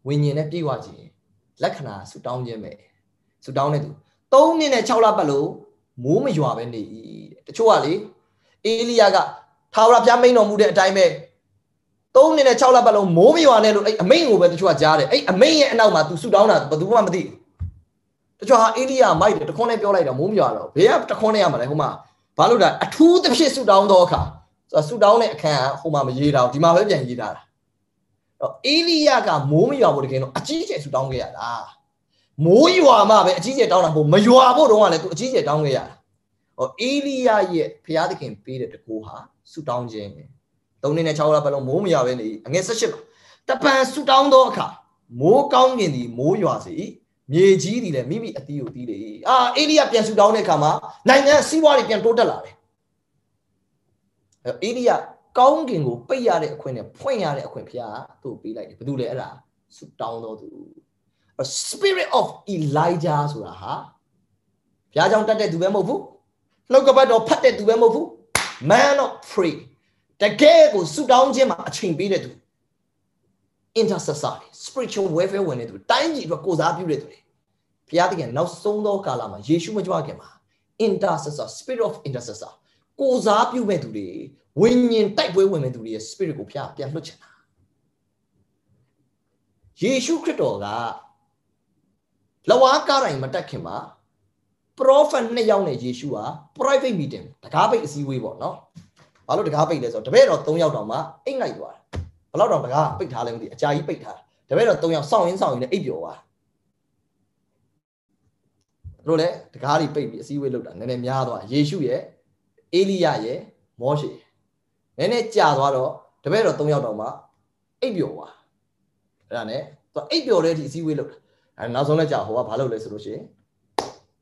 ဝိညာဉ်နဲ့ပြေဝခြင်းလက္ခဏာဆုတောင်းခြင်းပဲဆိုတောင်းတဲ့သူ3နှစ်နဲ့6လပတ်လို့မိုးမရွာပဲနေ၏တချို့ကလေအေလိယာကထာဝရဘုရားမိန်တော်မူတဲ့အတိုင်းပဲ3နှစ်နဲ့6လပတ်လုံးမိုးမရွာနဲ့လို့အဲ့အမိန်ကိုပဲတချို့ကကြားတယ်အဲ့အမိန်ရဲ့အနောက်မှာ तू ဆူတောင်းတာဘယ်သူမှမသိဘူးတချို့ဟာအေလိယာမိုက်တယ်တခွန်းနဲ့ပြောလိုက်တာမိုးမရွာတော့ဘေးကတခွန်းနဲ့ရမှာလေဟိုမှာဘာလို့လဲအထူးသဖြင့်ဆူတောင်းတော့အခါဆိုဆူတောင်းတဲ့အခန်းကဟိုမှာမရေးတာဒီမှာပဲပြန်ရေးတာအဲ့တော့အေလိယာကမိုးမရွာဘူးတကယ်တော့အကြီးအကျယ်ဆူတောင်းခဲ့ရတာမိုးရွာမှပဲအကြီးကျယ်တောင်းတာပေါ့မရွာဖို့တော့ကလည်းသူအကြီးကျယ်တောင်းခဲ့ရတာဟောအေလိယရဲ့ဘုရားသခင်ပေးတဲ့တကူဟာဆူတောင်းခြင်းပဲ၃နှစ်နဲ့၆လပတ်လုံးမိုးမရွာပဲနေအငယ်၁၈ပါတပံဆူတောင်းသောအခါမိုးကောင်းကင်သည်မိုးရွာစေမြေကြီးသည်လည်းမိမိအသီးကိုသီးလေအာအေလိယပြန်ဆူတောင်းတဲ့အခါမှာနိုင်ငံစီးပွားတွေပြန်တိုးတက်လာတယ်အေလိယကောင်းကင်ကိုပိတ်ရတဲ့အခွင့်နဲ့ဖွင့်ရတဲ့အခွင့်ဘုရားသူ့ကိုပေးလိုက်တယ်ဘာလို့လဲအဲ့ဒါဆူတောင်းတော်သူ spirit of Elijah ဆိုတာဟာဘုရားကြောင့်တတ်တဲ့သူပဲမဟုတ်ဘူးနှုတ်ကပတ်တော်ဖတ်တဲ့သူပဲမဟုတ်ဘူး man of prayer တကယ်ကိုဆုတောင်းခြင်းမှာအချိန်ပေးတဲ့သူ intercessor spiritual warfare ဝင်တဲ့သူတိုင်းကြီးအတွက်ကိုစားပြုတဲ့သူတွေဘုရားသခင်နောက်ဆုံးသောကာလမှာယေရှုမကြွခင်မှာ intercessor spirit of intercessor ကိုစားပြုမဲ့သူတွေဝိညာဉ်တိုက်ပွဲဝင်မဲ့သူတွေရဲ့ spirit ကိုဘုရားပြန်လွှတ်ချင်တာယေရှုခရစ်တော်ကလဝါကားတိုင်းမတက်ခင်မှာ prophet နှစ်ယောက်နဲ့ယေရှုဟာ private meeting တကားပိတ်အစည်းအဝေးပေါ့နော်ဘာလို့တကားပိတ်လဲဆိုတော့တပည့်တော်၃ယောက်တောင်မှအိတ်ငိုက်သွားတယ်ဘလောက်တောင်တကားပိတ်ထားလဲမသိအကြာကြီးပိတ်ထားတပည့်တော်၃ယောက်စောင့်ရင်းစောင့်ရင်းနဲ့အိတ်ပျော်သွားတို့လည်းတကားတွေပိတ်ပြီးအစည်းအဝေးလုပ်တာနည်းနည်းများသွားယေရှုရဲ့အေလိယရဲ့မောရှေနည်းနည်းကြာသွားတော့တပည့်တော်၃ယောက်တောင်မှအိတ်ပျော်သွားအဲ့ဒါနဲ့သူအိတ်ပျော်တဲ့ဒီအစည်းအဝေးလုပ်တာအဲနောက်ဆုံးလက်ကြဟိုကဘာလုပ်လဲဆိုလို့ရှိရင်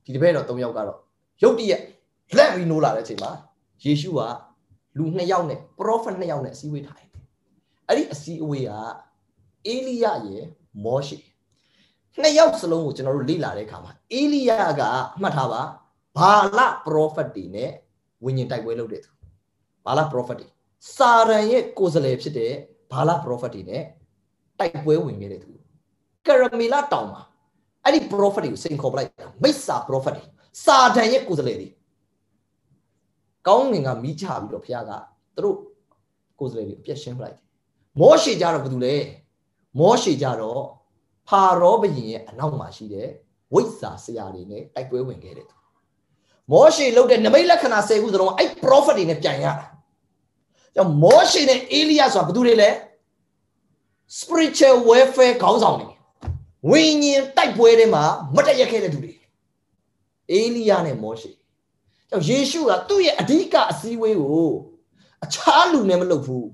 ဒီတစ်ဖက်တော့၃ယောက်ကတော့ရုတ်တရက်လက်ပြီးနိုးလာတဲ့အချိန်မှာယေရှုကလူ၂ယောက်နဲ့ prophet ၂ယောက်နဲ့အစည်းအဝေးထိုင်တယ်အဲ့ဒီအစည်းအဝေးကအေလိယရဲ့မောရှိနှစ်ယောက်စလုံးကိုကျွန်တော်တို့လေ့လာတဲ့အခါမှာအေလိယကအမှတ်ထားပါဘာလပရောဖက်တွေနဲ့ဝိညာဉ်တိုက်ပွဲလုပ်တဲ့သူဘာလပရောဖက်တွေစာရန်ရဲ့ကိုယ်စားလှယ်ဖြစ်တဲ့ဘာလပရောဖက်တွေနဲ့တိုက်ပွဲဝင်ခဲ့တဲ့သူကရမီလာတောင်မှာအဲ့ဒီ prophet တွေကိုစိန်ခေါ်ပလိုက်တာမိစ္ဆာ prophet တွေစာတန်ရဲ့ကိုယ်စားလှယ်တွေကောင်းငင်ကမိချပြီးတော့ဘုရားကသူတို့ကိုယ်စားလှယ်တွေအပြည့်ရှင်းပလိုက်မောရှေကြတော့ဘာလုပ်လဲမောရှေကြတော့ဖာရောဘရင်ရဲ့အနောက်မှာရှိတဲ့ဝိဇ္ဇာဆရာတွေနဲ့တိုက်ပွဲဝင်ခဲ့တဲ့သူမောရှေလုပ်တဲ့နမိတ်လက္ခဏာ၁၀ခုစလုံးအဲ့ prophet တွေနဲ့ပြန်ရတာကြောင့်မောရှေနဲ့အေလိယဆိုတာဘာတွေလဲ spiritual warfare ခေါင်းဆောင်တွေဝိညာဉ်တိုက်ပွဲထဲမှာမတရက်ခဲ့တဲ့သူတွေအေလိယနဲ့မောရှေကြောင့်ယေရှုကသူ့ရဲ့အဓိကအစည်းအဝေးကိုအခြားလူနဲ့မလုပ်ဘူး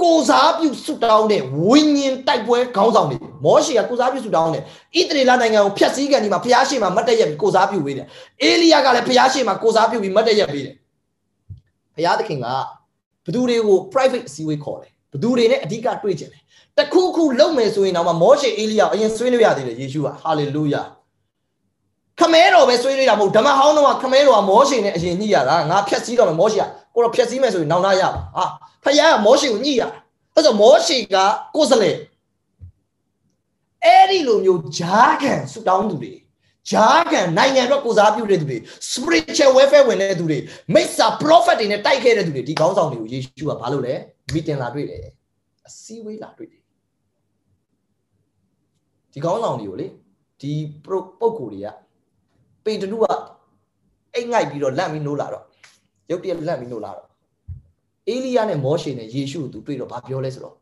ကိုစားပြုဆုတောင်းတဲ့ဝိညာဉ်တိုက်ပွဲခေါင်းဆောင်တွေမောရှေကကိုစားပြုဆုတောင်းတယ်ဣသရေလနိုင်ငံကိုဖျက်ဆီးကန်ဒီမှာဘုရားရှင်မှာမတ်တရက်ပြီးကိုစားပြုပေးတယ်အေလိယကလည်းဘုရားရှင်မှာကိုစားပြုပြီးမတ်တရက်ပေးတယ်ဘုရားသခင်ကဘသူတွေကို private အစည်းအဝေးခေါ်တယ်ဘသူတွေနဲ့အဓိကတွေ့ကြတယ်တခုခုလုပ်မယ်ဆိုရင်တော့မောရှေအေလိယအရင်ဆွေးနွေးရသေးတယ်ယေရှုကဟာလေလုယာခမဲတော်ပဲဆွေးနွေးတာမဟုတ်ဓမ္မဟောင်းတော်ကခမဲတော်ကမောရှေနဲ့အရင်ညှိရတာငါဖြက်စီးတော်မယ်မောရှေကကိုတော့ဖြက်စီးမယ်ဆိုရင်နောင်နာရပါဟာဖခင်ကမောရှေကိုညှိရတာအဲ့ဆိုမောရှေကကိုယ်စလဲအဲ့ဒီလိုမျိုးဂျားကန်ဆူတောင်းသူတွေဂျားကန်နိုင်ငံအတွက်ကိုစားပြုတဲ့သူတွေ spiritual welfare ဝင်တဲ့သူတွေ mixer prophet တွေနဲ့တိုက်ခဲ့တဲ့သူတွေဒီခေါင်းဆောင်တွေကိုယေရှုကဘာလုပ်လဲ meeting လာတွေ့တယ်အစည်းအဝေးလာတွေ့တယ်ဒီကောင်းဆောင်တွေကိုလေဒီပုံကိုတွေကပေတလူကအိတ်ငိုက်ပြီးတော့လန့်ပြီးနိုးလာတော့ရုပ်တရက်လန့်ပြီးနိုးလာတော့အေလိယနဲ့မောရှေနဲ့ယေရှုကိုသူတွေ့တော့ဘာပြောလဲဆိုတော့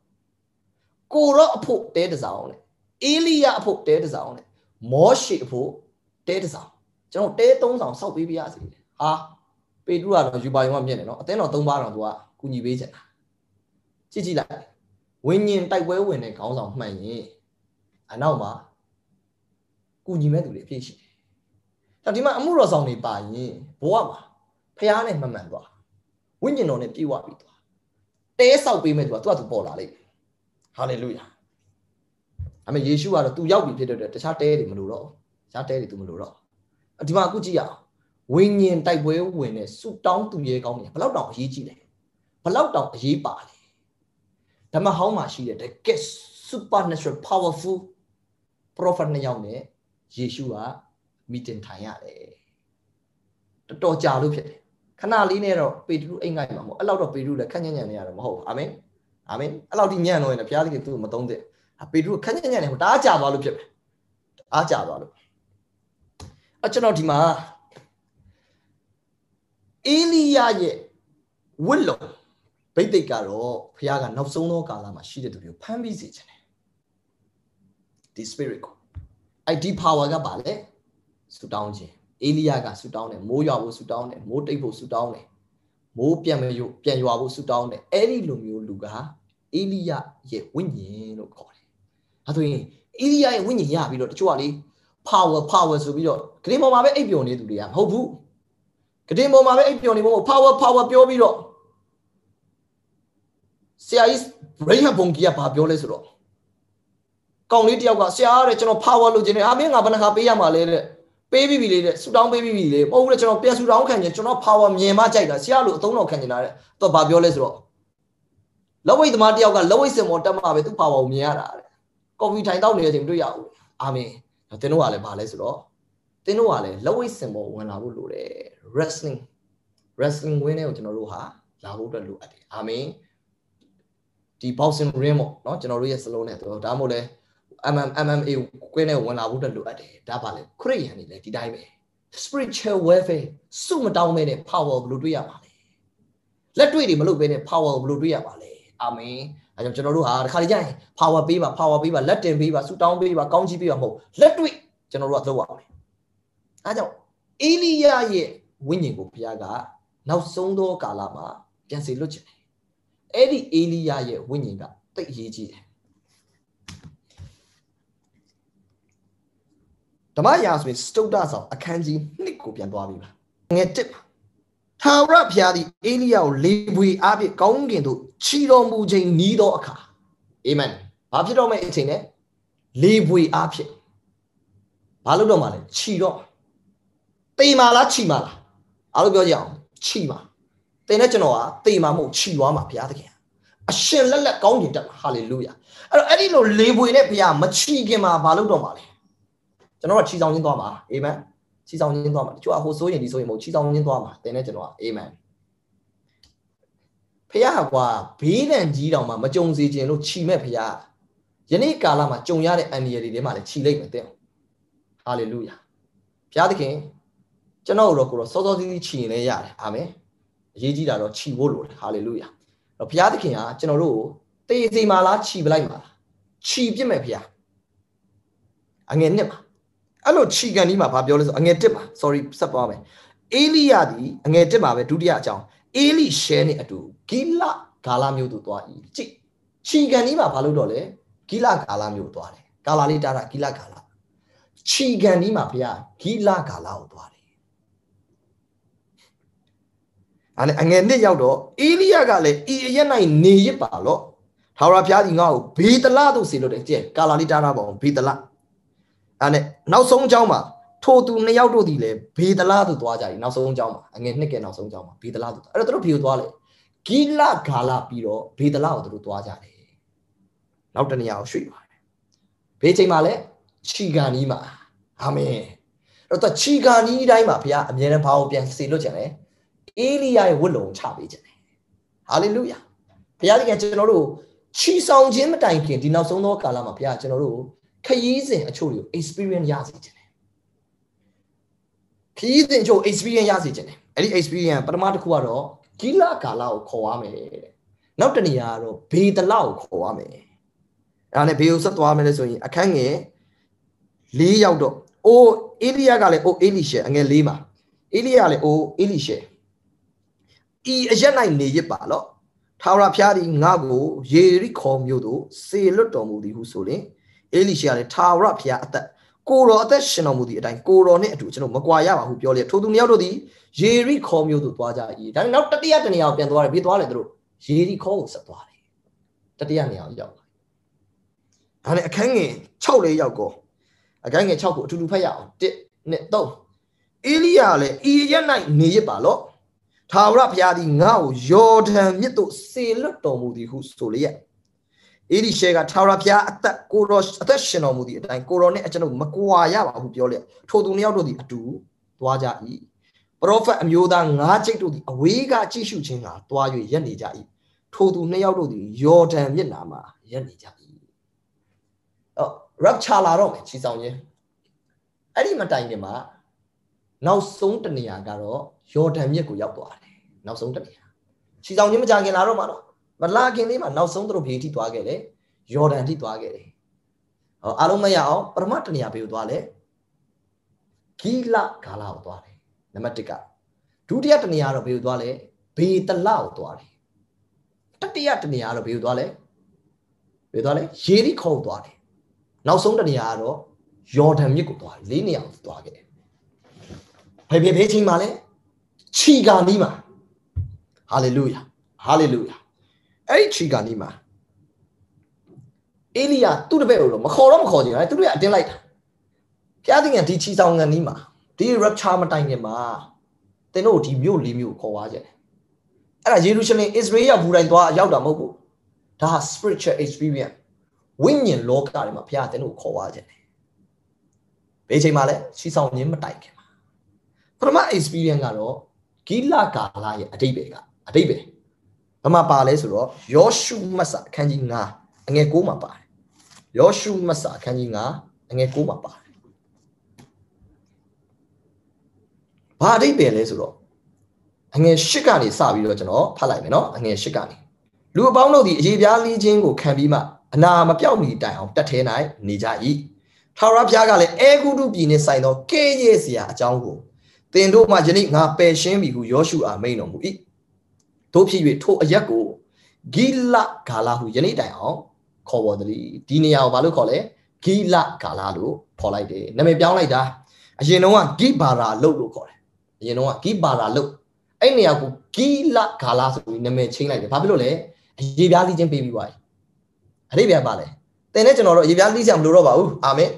ကိုတော့အဖို့တဲတစားအောင်လေအေလိယအဖို့တဲတစားအောင်လေမောရှေအဖို့တဲတစားကျွန်တော်တဲသုံးဆောင်စောက်ပေးပြရစီဟာပေတရုကတော့ယူပါရုံကမြင်တယ်နော်အသင်းတော်သုံးပါတော်သူကကူညီပေးချင်တာကြည့်ကြည့်လိုက်ဝိညာဉ်တိုက်ပွဲဝင်တဲ့ခေါင်းဆောင်မှန်ရင်အနောက်မှာကုညီမဲ့သူတွေအပြည့်ရှိတယ်။ဒါဒီမှာအမှုတော်ဆောင်တွေပါရင်ဘဝမှာဖះနဲ့မမှန်သွားဝိညာဉ်တော်နဲ့ပြည့်ဝပြီးသွားတဲဆောက်ပေးမဲ့သူကသူ့အတူပေါ်လာလိမ့်မယ်။ဟာလေလုယာ။အမေယေရှုကတော့ तू ရောက်ပြီဖြစ်တဲ့တခြားတဲတွေမလိုတော့။တခြားတဲတွေ तू မလိုတော့။ဒီမှာအခုကြည့်ရအောင်။ဝိညာဉ်တိုက်ပွဲဝင်တဲ့ဆူတောင်းသူရဲကောင်းတွေဘလောက်တောင်အရေးကြီးလဲ။ဘလောက်တောင်အရေးပါလဲ။ဓမ္မဟောင်းမှာရှိတဲ့တကယ် supernatural powerful prophet နှစ်ယောက်နဲ့ယေရှုက meeting ထိုင်ရတယ်တော်တော်ကြာလို့ဖြစ်တယ်ခဏလေးနဲ့တော့ပေတရုအိမ်ငိုက်မှာမဟုတ်အဲ့လောက်တော့ပေတရုလည်းခက်ညံ့ညံ့နေရတော့မဟုတ်ဘူးအာမင်အာမင်အဲ့လောက်ဒီညံ့တော့ရင်ဘုရားသခင်သူ့ကိုမသုံးသင့်ပေတရုခက်ညံ့ညံ့နေဟိုတအားကြာသွားလို့ဖြစ်တယ်အားကြာသွားလို့အဲ့ကျွန်တော်ဒီမှာအေလိယရဲ့ဝိလုံဗိသိက်ကတော့ဘုရားကနောက်ဆုံးသောကာလမှာရှိတဲ့သူတွေကိုဖမ်းပြီးစေခြင်းဒီ spirit ကိုအဲ့ဒီ power ကပါလေဆူတောင်းခြင်းအေလိယကဆူတောင်းတယ်မိုးရွာဖို့ဆူတောင်းတယ်မိုးတိတ်ဖို့ဆူတောင်းတယ်မိုးပြန်မရွပြန်ရွာဖို့ဆူတောင်းတယ်အဲ့ဒီလိုမျိုးလူကအေလိယရဲ့ဝိညာဉ်လို့ခေါ်တယ်အဲဆိုရင်အေလိယရဲ့ဝိညာဉ်ရပြီးတော့တချို့ကလေ power power ဆိုပြီးတော့ဂရင်ပေါ်မှာပဲအိပ်ပျော်နေသူတွေကမဟုတ်ဘူးဂရင်ပေါ်မှာပဲအိပ်ပျော်နေမဟုတ် power power ပြောပြီးတော့ဆရာကြီး brain ဘုံကြီးကဘာပြောလဲဆိုတော့ကောင်လေးတယောက်ကဆရာတဲ့ကျွန်တော် power လို့ခြင်းနဲ့အာမင်းငါဘယ်နှခါပေးရမှာလဲတဲ့ပေးပြီးပြီလေတဲ့ဆူတောင်းပေးပြီးပြီလေမဟုတ်ဘူးလေကျွန်တော်ပြန်ဆူတောင်းခံခြင်းကျွန်တော် power မြင်မှကြိုက်တာဆရာလို့အသုံးတော်ခံခြင်းလားတဲ့သူကဘာပြောလဲဆိုတော့လဝိတ်သမားတယောက်ကလဝိတ်စင်မောတက်မှာပဲသူ power ကိုမြင်ရတာတဲ့ကော်ဖီထိုင်တောက်နေတဲ့အချိန်မတွေ့ရဘူးအာမင်းတင်းတို့ကလည်းဘာလဲဆိုတော့တင်းတို့ကလည်းလဝိတ်စင်မောဝင်လာဖို့လိုတယ် wrestling wrestling ဝင်းတွေကိုကျွန်တော်တို့ဟာလာဖို့အတွက်လိုအပ်တယ်အာမင်းဒီ boxing ring ပေါ့နော်ကျွန်တော်တို့ရဲ့စလုံးနဲ့ဒါမှမဟုတ်လဲ MM MMA ကိုင်းနဲ့ဝင်လာဖို့အတွက်လိုအပ်တယ်ဒါပါလေခရိယန်တွေလည်းဒီတိုင်းပဲ spiritual warfare စုမတောင်းမဲနဲ့ power ဘယ်လိုတွေ့ရပါလဲလက်တွေ့တွေမလုပ်ဘဲနဲ့ power ဘယ်လိုတွေ့ရပါလဲအာမင်အဲကြောင့်ကျွန်တော်တို့ဟာဒီခါလေးကြရင် power ပေးပါ power ပေးပါလက်တင်ပေးပါဆူတောင်းပေးပါကောင်းကြီးပေးပါမဟုတ်လက်တွေ့ကျွန်တော်တို့ကလုပ်ရမယ်အဲကြောင့်အေလိယရဲ့ဝိညာဉ်ကိုဘုရားက နောက်ဆုံးသောကာလမှာပြန်စီလွတ်ချင်တယ်အဲ့ဒီအေလိယရဲ့ဝိညာဉ်ကတိတ်အရေးကြီးတယ်ဓမ္မရာဆိုရင်စတုတ္တဆောင်အခန်းကြီး1ကိုပြန်သွားပြီပါငယ်1ထာဝရဘုရားသည်အေလိယကိုလေပွေအားဖြင့်ကောင်းကင်သို့ခြီတော်မူခြင်းဤသောအခါအာမင်ဘာဖြစ်တော့မယ့်အချိန်လဲလေပွေအားဖြင့်ဘာလုပ်တော့မှာလဲခြီတော့တေမာလားခြီမာလားအားလုံးပြောကြအောင်ခြီမာတင်တဲ့ကျွန်တော်ကတေမာမဟုတ်ခြီသွားမှာဘုရားသခင်အရှင်လက်လက်ကောင်းကင်တက်မှာဟာလေလုယာအဲ့တော့အဲ့ဒီလိုလေပွေနဲ့ဘုရားမခြီခင်မှာဘာလုပ်တော့မှာလဲကျွန်တော်တို့ချီဆောင်ချင်းသွားမှာအာမင်ချီဆောင်ချင်းသွားမှာတချို့ကဟိုဆိုရင်ဒီဆိုရင်မဟုတ်ချီဆောင်ချင်းသွားမှာသင်နဲ့ကျွန်တော်ကအာမင်ဖះကွာဘေးဒဏ်ကြီးတောင်မှမကြုံစေခြင်းလို့ခြိမဲ့ဖះယနေ့ကာလမှာကြုံရတဲ့အန္တရာယ်တွေထဲမှာလည်းခြိလိုက်မယ်တဲ့ဟာလေလုယာဖះသခင်ကျွန်တော်တို့ကိုတော့စောစောစီးစီးခြိရင်လည်းရတယ်အာမင်အရေးကြီးတာတော့ခြိဖို့လိုတယ်ဟာလေလုယာအဲ့တော့ဖះသခင်ကကျွန်တော်တို့ကိုတေးစီမာလားခြိပလိုက်မှာခြိပြစ်မယ်ဖះအငယ်နှစ်ပါအဲ့လိုခြိကန်ဒီမှာဘာပြောလဲဆိုအငယ်တစ်မှာ sorry ဆက်သွားမယ်အေလိယသည်အငယ်တစ်မှာပဲဒုတိယအကြောင်းအေလိရှဲနဲ့အတူဂီလဂါလာမျိုးသူသွား၏ကြည့်ခြိကန်ဒီမှာဘာလို့တော့လဲဂီလဂါလာမျိုးသွားတယ်ဂါလာလေးတားတာဂီလဂါလာခြိကန်ဒီမှာဘုရားဂီလဂါလာကိုသွားတယ်အဲ့အငယ်နှစ်ရောက်တော့အေလိယကလည်းဤအရက်၌နေရစ်ပါလော့ထာဝရဘုရားကြီးငါ့ကိုဘေတလသို့စေလို့တဲ့ကြည့်ကာလာလေးတားတာပေါ့ဘေတလအဲ့နဲ့နောက်ဆုံးအကြောင်းမှာထိုသူနှစ်ယောက်တို့ဒီလေဘေဒလာသူသွားကြပြီနောက်ဆုံးအကြောင်းမှာအငယ်နှစ်ကဲနောက်ဆုံးအကြောင်းမှာဘေဒလာသူအဲ့တော့သူတို့ဘီကိုသွားလေဂီလာဂါလာပြီးတော့ဘေဒလာကိုသူတို့သွားကြတယ်နောက်တနေရာကိုရွှေ့ပါတယ်ဘေးချိန်မှာလဲချီဂန်နီးမှာအာမင်အဲ့တော့ချီဂန်နီးတိုင်းမှာဘုရားအမြဲတမ်းဘာကိုပြန်စေလွတ်ကြတယ်အေလိယာရဲ့ဝတ်လုံချပေးကြတယ်ဟာလေလုယာဘုရားသခင်ကျွန်တော်တို့ချီဆောင်ခြင်းမတိုင်ခင်ဒီနောက်ဆုံးသောကာလမှာဘုရားကျွန်တော်တို့ခရီးစဉ်အချို့တွေကို experience ရစေချင်တယ်ခရီးစဉ်အချို့ experience ရစေချင်တယ်အဲ့ဒီ experience ပထမတစ်ခုကတော့ဂီလာကာလာကိုခေါ်ရမယ်တဲ့နောက်တနေရာကတော့ဘေတလကိုခေါ်ရမယ်အဲ့ဒါနဲ့ဘေကိုဆက်သွားမယ်လဲဆိုရင်အခန်းငယ်၄ရောက်တော့အိုးအေလိယကလည်းအိုးအေလိရှေအငယ်၄မှာအေလိယကလည်းအိုးအေလိရှေဤအရက်၌နေရစ်ပါလော့ထာဝရဘုရားသည်ငါ့ကိုယေရိခေါမြို့သို့စေလွတ်တော်မူသည်ဟုဆိုလင်အေလိရှေကလည်းထာဝရဘုရားအသက်ကိုတော်အသက်ရှင်တော်မူသည့်အတိုင်းကိုတော်နှင့်အတူကျွန်တော်မကွာရပါဟုပြောလေထိုသူနှစ်ယောက်တို့သည်ယေရိခေါမြို့သို့သွားကြ၏ဒါနဲ့နောက်တတိယတနေရာကိုပြန်သွားတယ်ပြီးသွားတယ်သူတို့ယေရိခေါကိုဆက်သွားတယ်တတိယနေရာကိုရောက်လာဒါနဲ့အခန်းငယ်6လေးရောက်ကောအခန်းငယ်6ကိုအတူတူဖတ်ရအောင်1နဲ့3အေလိယာလည်းဤရက်၌နေရပါလော့ထာဝရဘုရားသည်ငါ့ကိုယော်ဒန်မြစ်သို့စေလွတ်တော်မူသည်ဟုဆိုလျက်အေဒီရှေကထာဝရဘုရားအသက်ကိုတော်အသက်ရှင်တော်မူသည့်အတိုင်းကိုတော်နှင့်အကျွန်ုပ်မကွာရပါဟုပြောလျက်ထိုသူနှစ်ယောက်တို့သည်အတူသွားကြ၏ပရောဖက်အမျိုးသားငါးကျိတ်တို့သည်အဝေးကကြည့်ရှုခြင်းကသွား၍ရက်နေကြ၏ထိုသူနှစ်ယောက်တို့သည်ယော်ဒန်မြစ်နာမှာရက်နေကြ၏အော် rapture လာတော့မယ်ခြေဆောင်ခြင်းအဲ့ဒီမတိုင်ခင်မှာနောက်ဆုံးတနေရာကတော့ယော်ဒန်မြစ်ကိုရောက်သွားတယ်နောက်ဆုံးတနေရာခြေဆောင်ခြင်းမကြခင်လာတော့မှာတော့မလာခင်လေးမှာနောက်ဆုံးသူတို့ဘေးထိသွားခဲ့တယ်ယော်ဒန်ထိသွားခဲ့တယ်ဟောအားလုံးမရအောင်ပရမတ်တနေရာဘေးကိုသွားလဲဂီလဂါလာကိုသွားတယ်နံပါတ်1ကဒုတိယတနေရာတော့ဘေးကိုသွားလဲဘေတလကိုသွားတယ်တတိယတနေရာတော့ဘေးကိုသွားလဲဘေးသွားလဲယေရီခေါကိုသွားတယ်နောက်ဆုံးတနေရာကတော့ယော်ဒန်မြစ်ကိုသွားတယ်လေးနေရာကိုသွားခဲ့တယ်ဖေဖေဖေချင်းပါလဲခြီကာနီးပါဟာလေလုယာဟာလေလုယာအဲ့ဒီခြေကနီးမှာအေလိယသူ့တပည့်ကိုတော့မခေါ်တော့မခေါ်ကြဘူးသူတို့ကအတင်းလိုက်တာဖျားသခင်ဒီခြေဆောင်ငံနီးမှာဒီ rapture မတိုင်ခင်မှာသင်တို့ဒီမြို့လေးမြို့ခေါ်သွားကြတယ်အဲ့ဒါယေရုရှလင်အစ္စရေလဘူတိုင်းသွားရောက်တာမဟုတ်ဘူးဒါ spiritual experience ဝိညာဉ်လောကတွေမှာဘုရားသင်တို့ခေါ်သွားကြတယ်ဘယ်ချိန်မှာလဲခြေဆောင်ခြင်းမတိုင်ခင်မှာပထမ experience ကတော့ဂိလကာလရဲ့အတိတ်ပဲကအတိတ်ပဲမှာပါလဲဆိုတော့ယောရှုမတ်စာအခန်းကြီး9အငယ်9မှာပါတယ်ယောရှုမတ်စာအခန်းကြီး9အငယ်9မှာပါတယ်ဘာအဓိပ္ပာယ်လဲဆိုတော့အငယ်၈ကနေစပြီးတော့ကျွန်တော်ဖတ်လိုက်မယ်နော်အငယ်၈ကနေလူအပေါင်းတို့သည်အေပြားလေးခြင်းကိုခံပြီးမှအနာမပြောက်မီတိုင်အောင်တတ်ထဲ၌နေကြ၏ထာဝရဘုရားကလည်းအဲဂုတုပြည်နှင့်ဆိုင်သောကဲ့ရဲ့စရာအကြောင်းကိုသင်တို့မှယနေ့ငါပယ်ရှင်းပြီဟုယောရှုအားမိန်တော်မူ၏တို့ဖြစ်၍ထိုအရက်ကိုဂီလဂါလာဟုယနေ့တိုင်အောင်ခေါ်ပေါ်သည်ဒီနေရာကိုဘာလို့ခေါ်လဲဂီလဂါလာလို့ခေါ်လိုက်တယ်နာမည်ပြောင်းလိုက်တာအရင်တော့ဂီဘာရာလုတ်လို့ခေါ်တယ်အရင်တော့ဂီဘာရာလုတ်အဲ့နေရာကိုဂီလဂါလာဆိုပြီးနာမည်ချင်းလိုက်တယ်ဘာဖြစ်လို့လဲအရေးပြားစီချင်းပေးပြီးပါအရိပ်ပြပါလဲတင်နဲ့ကျွန်တော်တို့အရေးပြားစီချင်မလို့တော့ပါဘူးအာမင်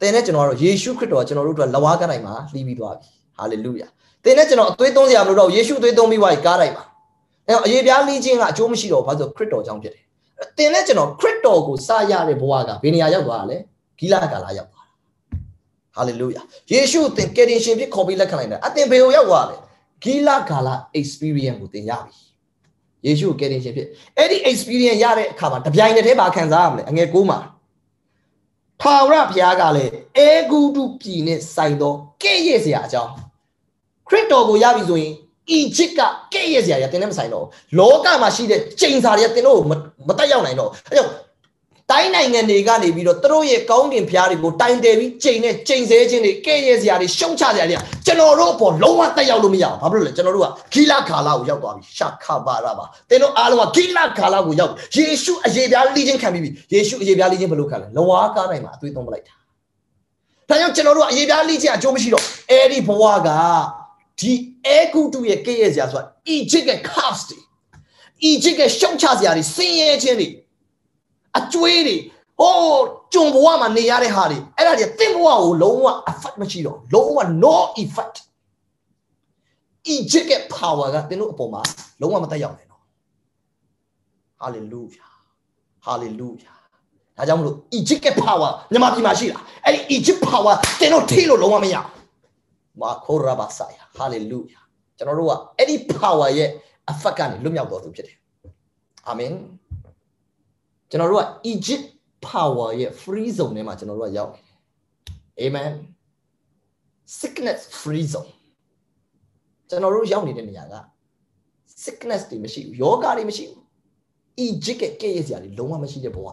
တင်နဲ့ကျွန်တော်တို့ယေရှုခရစ်တော်ကျွန်တော်တို့အတွက်လဝါးကားတိုင်းမှာလှီးပြီးသွားပြီဟာလေလုယာတင်နဲ့ကျွန်တော်အသွေးသုံးစရာမလို့တော့ယေရှုအသွေးသုံးပြီးသွားပြီကားတိုင်းမှာအဲတော့အရေးပြားလေးချင်းကအကျိုးမရှိတော့ဘာလို့ခရစ်တော်ကြောင့်ဖြစ်တယ်။သင်နဲ့ကျွန်တော်ခရစ်တော်ကိုစရတဲ့ဘဝကဘယ်နေရာရောက်သွားတာလဲ။ဂိလာကာလာရောက်သွားတာ။ဟာလေလုယာ။ယေရှုသင်ကယ်တင်ရှင်ဖြစ်ခေါ်ပြီးလက်ခံလိုက်တာ။အသင်ဘယ်ကိုရောက်သွားလဲ။ဂိလာကာလာ experience ကိုသင်ရပြီ။ယေရှုကိုကယ်တင်ရှင်ဖြစ်။အဲ့ဒီ experience ရတဲ့အခါမှာတပြိုင်တည်းဘာခံစားရမလဲ။အငယ်ကိုးမှာ။ထာဝရဘုရားကလည်းအေဂုတုပြည်နဲ့ဆိုင်သောကဲ့ရဲ့စရာအကြောင်းခရစ်တော်ကိုရပြီဆိုရင်ဤချစ်ကကဲ့ရဲ့စရာတွေတင်လည်းမဆိုင်တော့လောကမှာရှိတဲ့ချိန်စာတွေကတင်လို့မတက်ရောက်နိုင်တော့အဲကြောင့်တိုင်းနိုင်ငံတွေကနေပြီးတော့သူတို့ရဲ့ကောင်းကင်ဖျားတွေကိုတိုင်တယ်ပြီးချိန်နဲ့ချိန်ဆဲခြင်းတွေကဲ့ရဲ့စရာတွေရှုံချစရာတွေကကျွန်တော်တို့အပေါ်လုံးဝတက်ရောက်လို့မရဘူးဘာဖြစ်လို့လဲကျွန်တော်တို့ကဂိလခါလာကိုရောက်သွားပြီရှာခပါရပါတင်တို့အားလုံးကဂိလခါလာကိုရောက်ယေရှုအရေးပြားလိချင်းခံပြီးပြီယေရှုအရေးပြားလိချင်းဘယ်လိုခံလဲလဝါကားတိုင်းမှာအသွေးသွင်းပလိုက်တာဒါကြောင့်ကျွန်တော်တို့ကအရေးပြားလိချင်းအကျိုးမရှိတော့အဲဒီဘဝကဒီအဲကုတုရဲ့ကဲ့ရဲ့စရာဆိုတာ Egypt ရဲ့ cost တွေ Egypt ရဲ့ရှုံချစရာတွေဆင်းရဲခြင်းတွေအကျွေးတွေဟိုးကျုံဘဝမှာနေရတဲ့ဟာတွေအဲ့ဒါတွေတင့်ဘဝကိုလုံးဝ effect မရှိတော့လုံးဝ no effect Egypt ရဲ့ power ကတင်းတို့အပေါ်မှာလုံးဝမတက်ရောက်နိုင်တော့ hallelujah hallelujah ဒါကြောင့်မလို့ Egypt ရဲ့ power မြန်မာပြည်မှာရှိတာအဲ့ဒီ Egypt power တင်းတို့ထိလို့လုံးဝမရဘူးမာခိုရာဘာဆာယာဟာလေလုယာကျွန်တော်တို့ကအဲ့ဒီ power ရဲ့ effect ကနေလွတ်မြောက်တော်သူဖြစ်တယ်အာမင်ကျွန်တော်တို့က Egypt power ရဲ့ free zone ထဲမှာကျွန်တော်တို့ကရောက်နေတယ်အာမင် sickness free zone ကျွန်တော်တို့ရောက်နေတဲ့နေရာက sickness တွေမရှိဘူးယောဂတွေမရှိဘူး Egypt ရဲ့ကဲ့ရဲ့စရာတွေလုံးဝမရှိတဲ့ဘဝ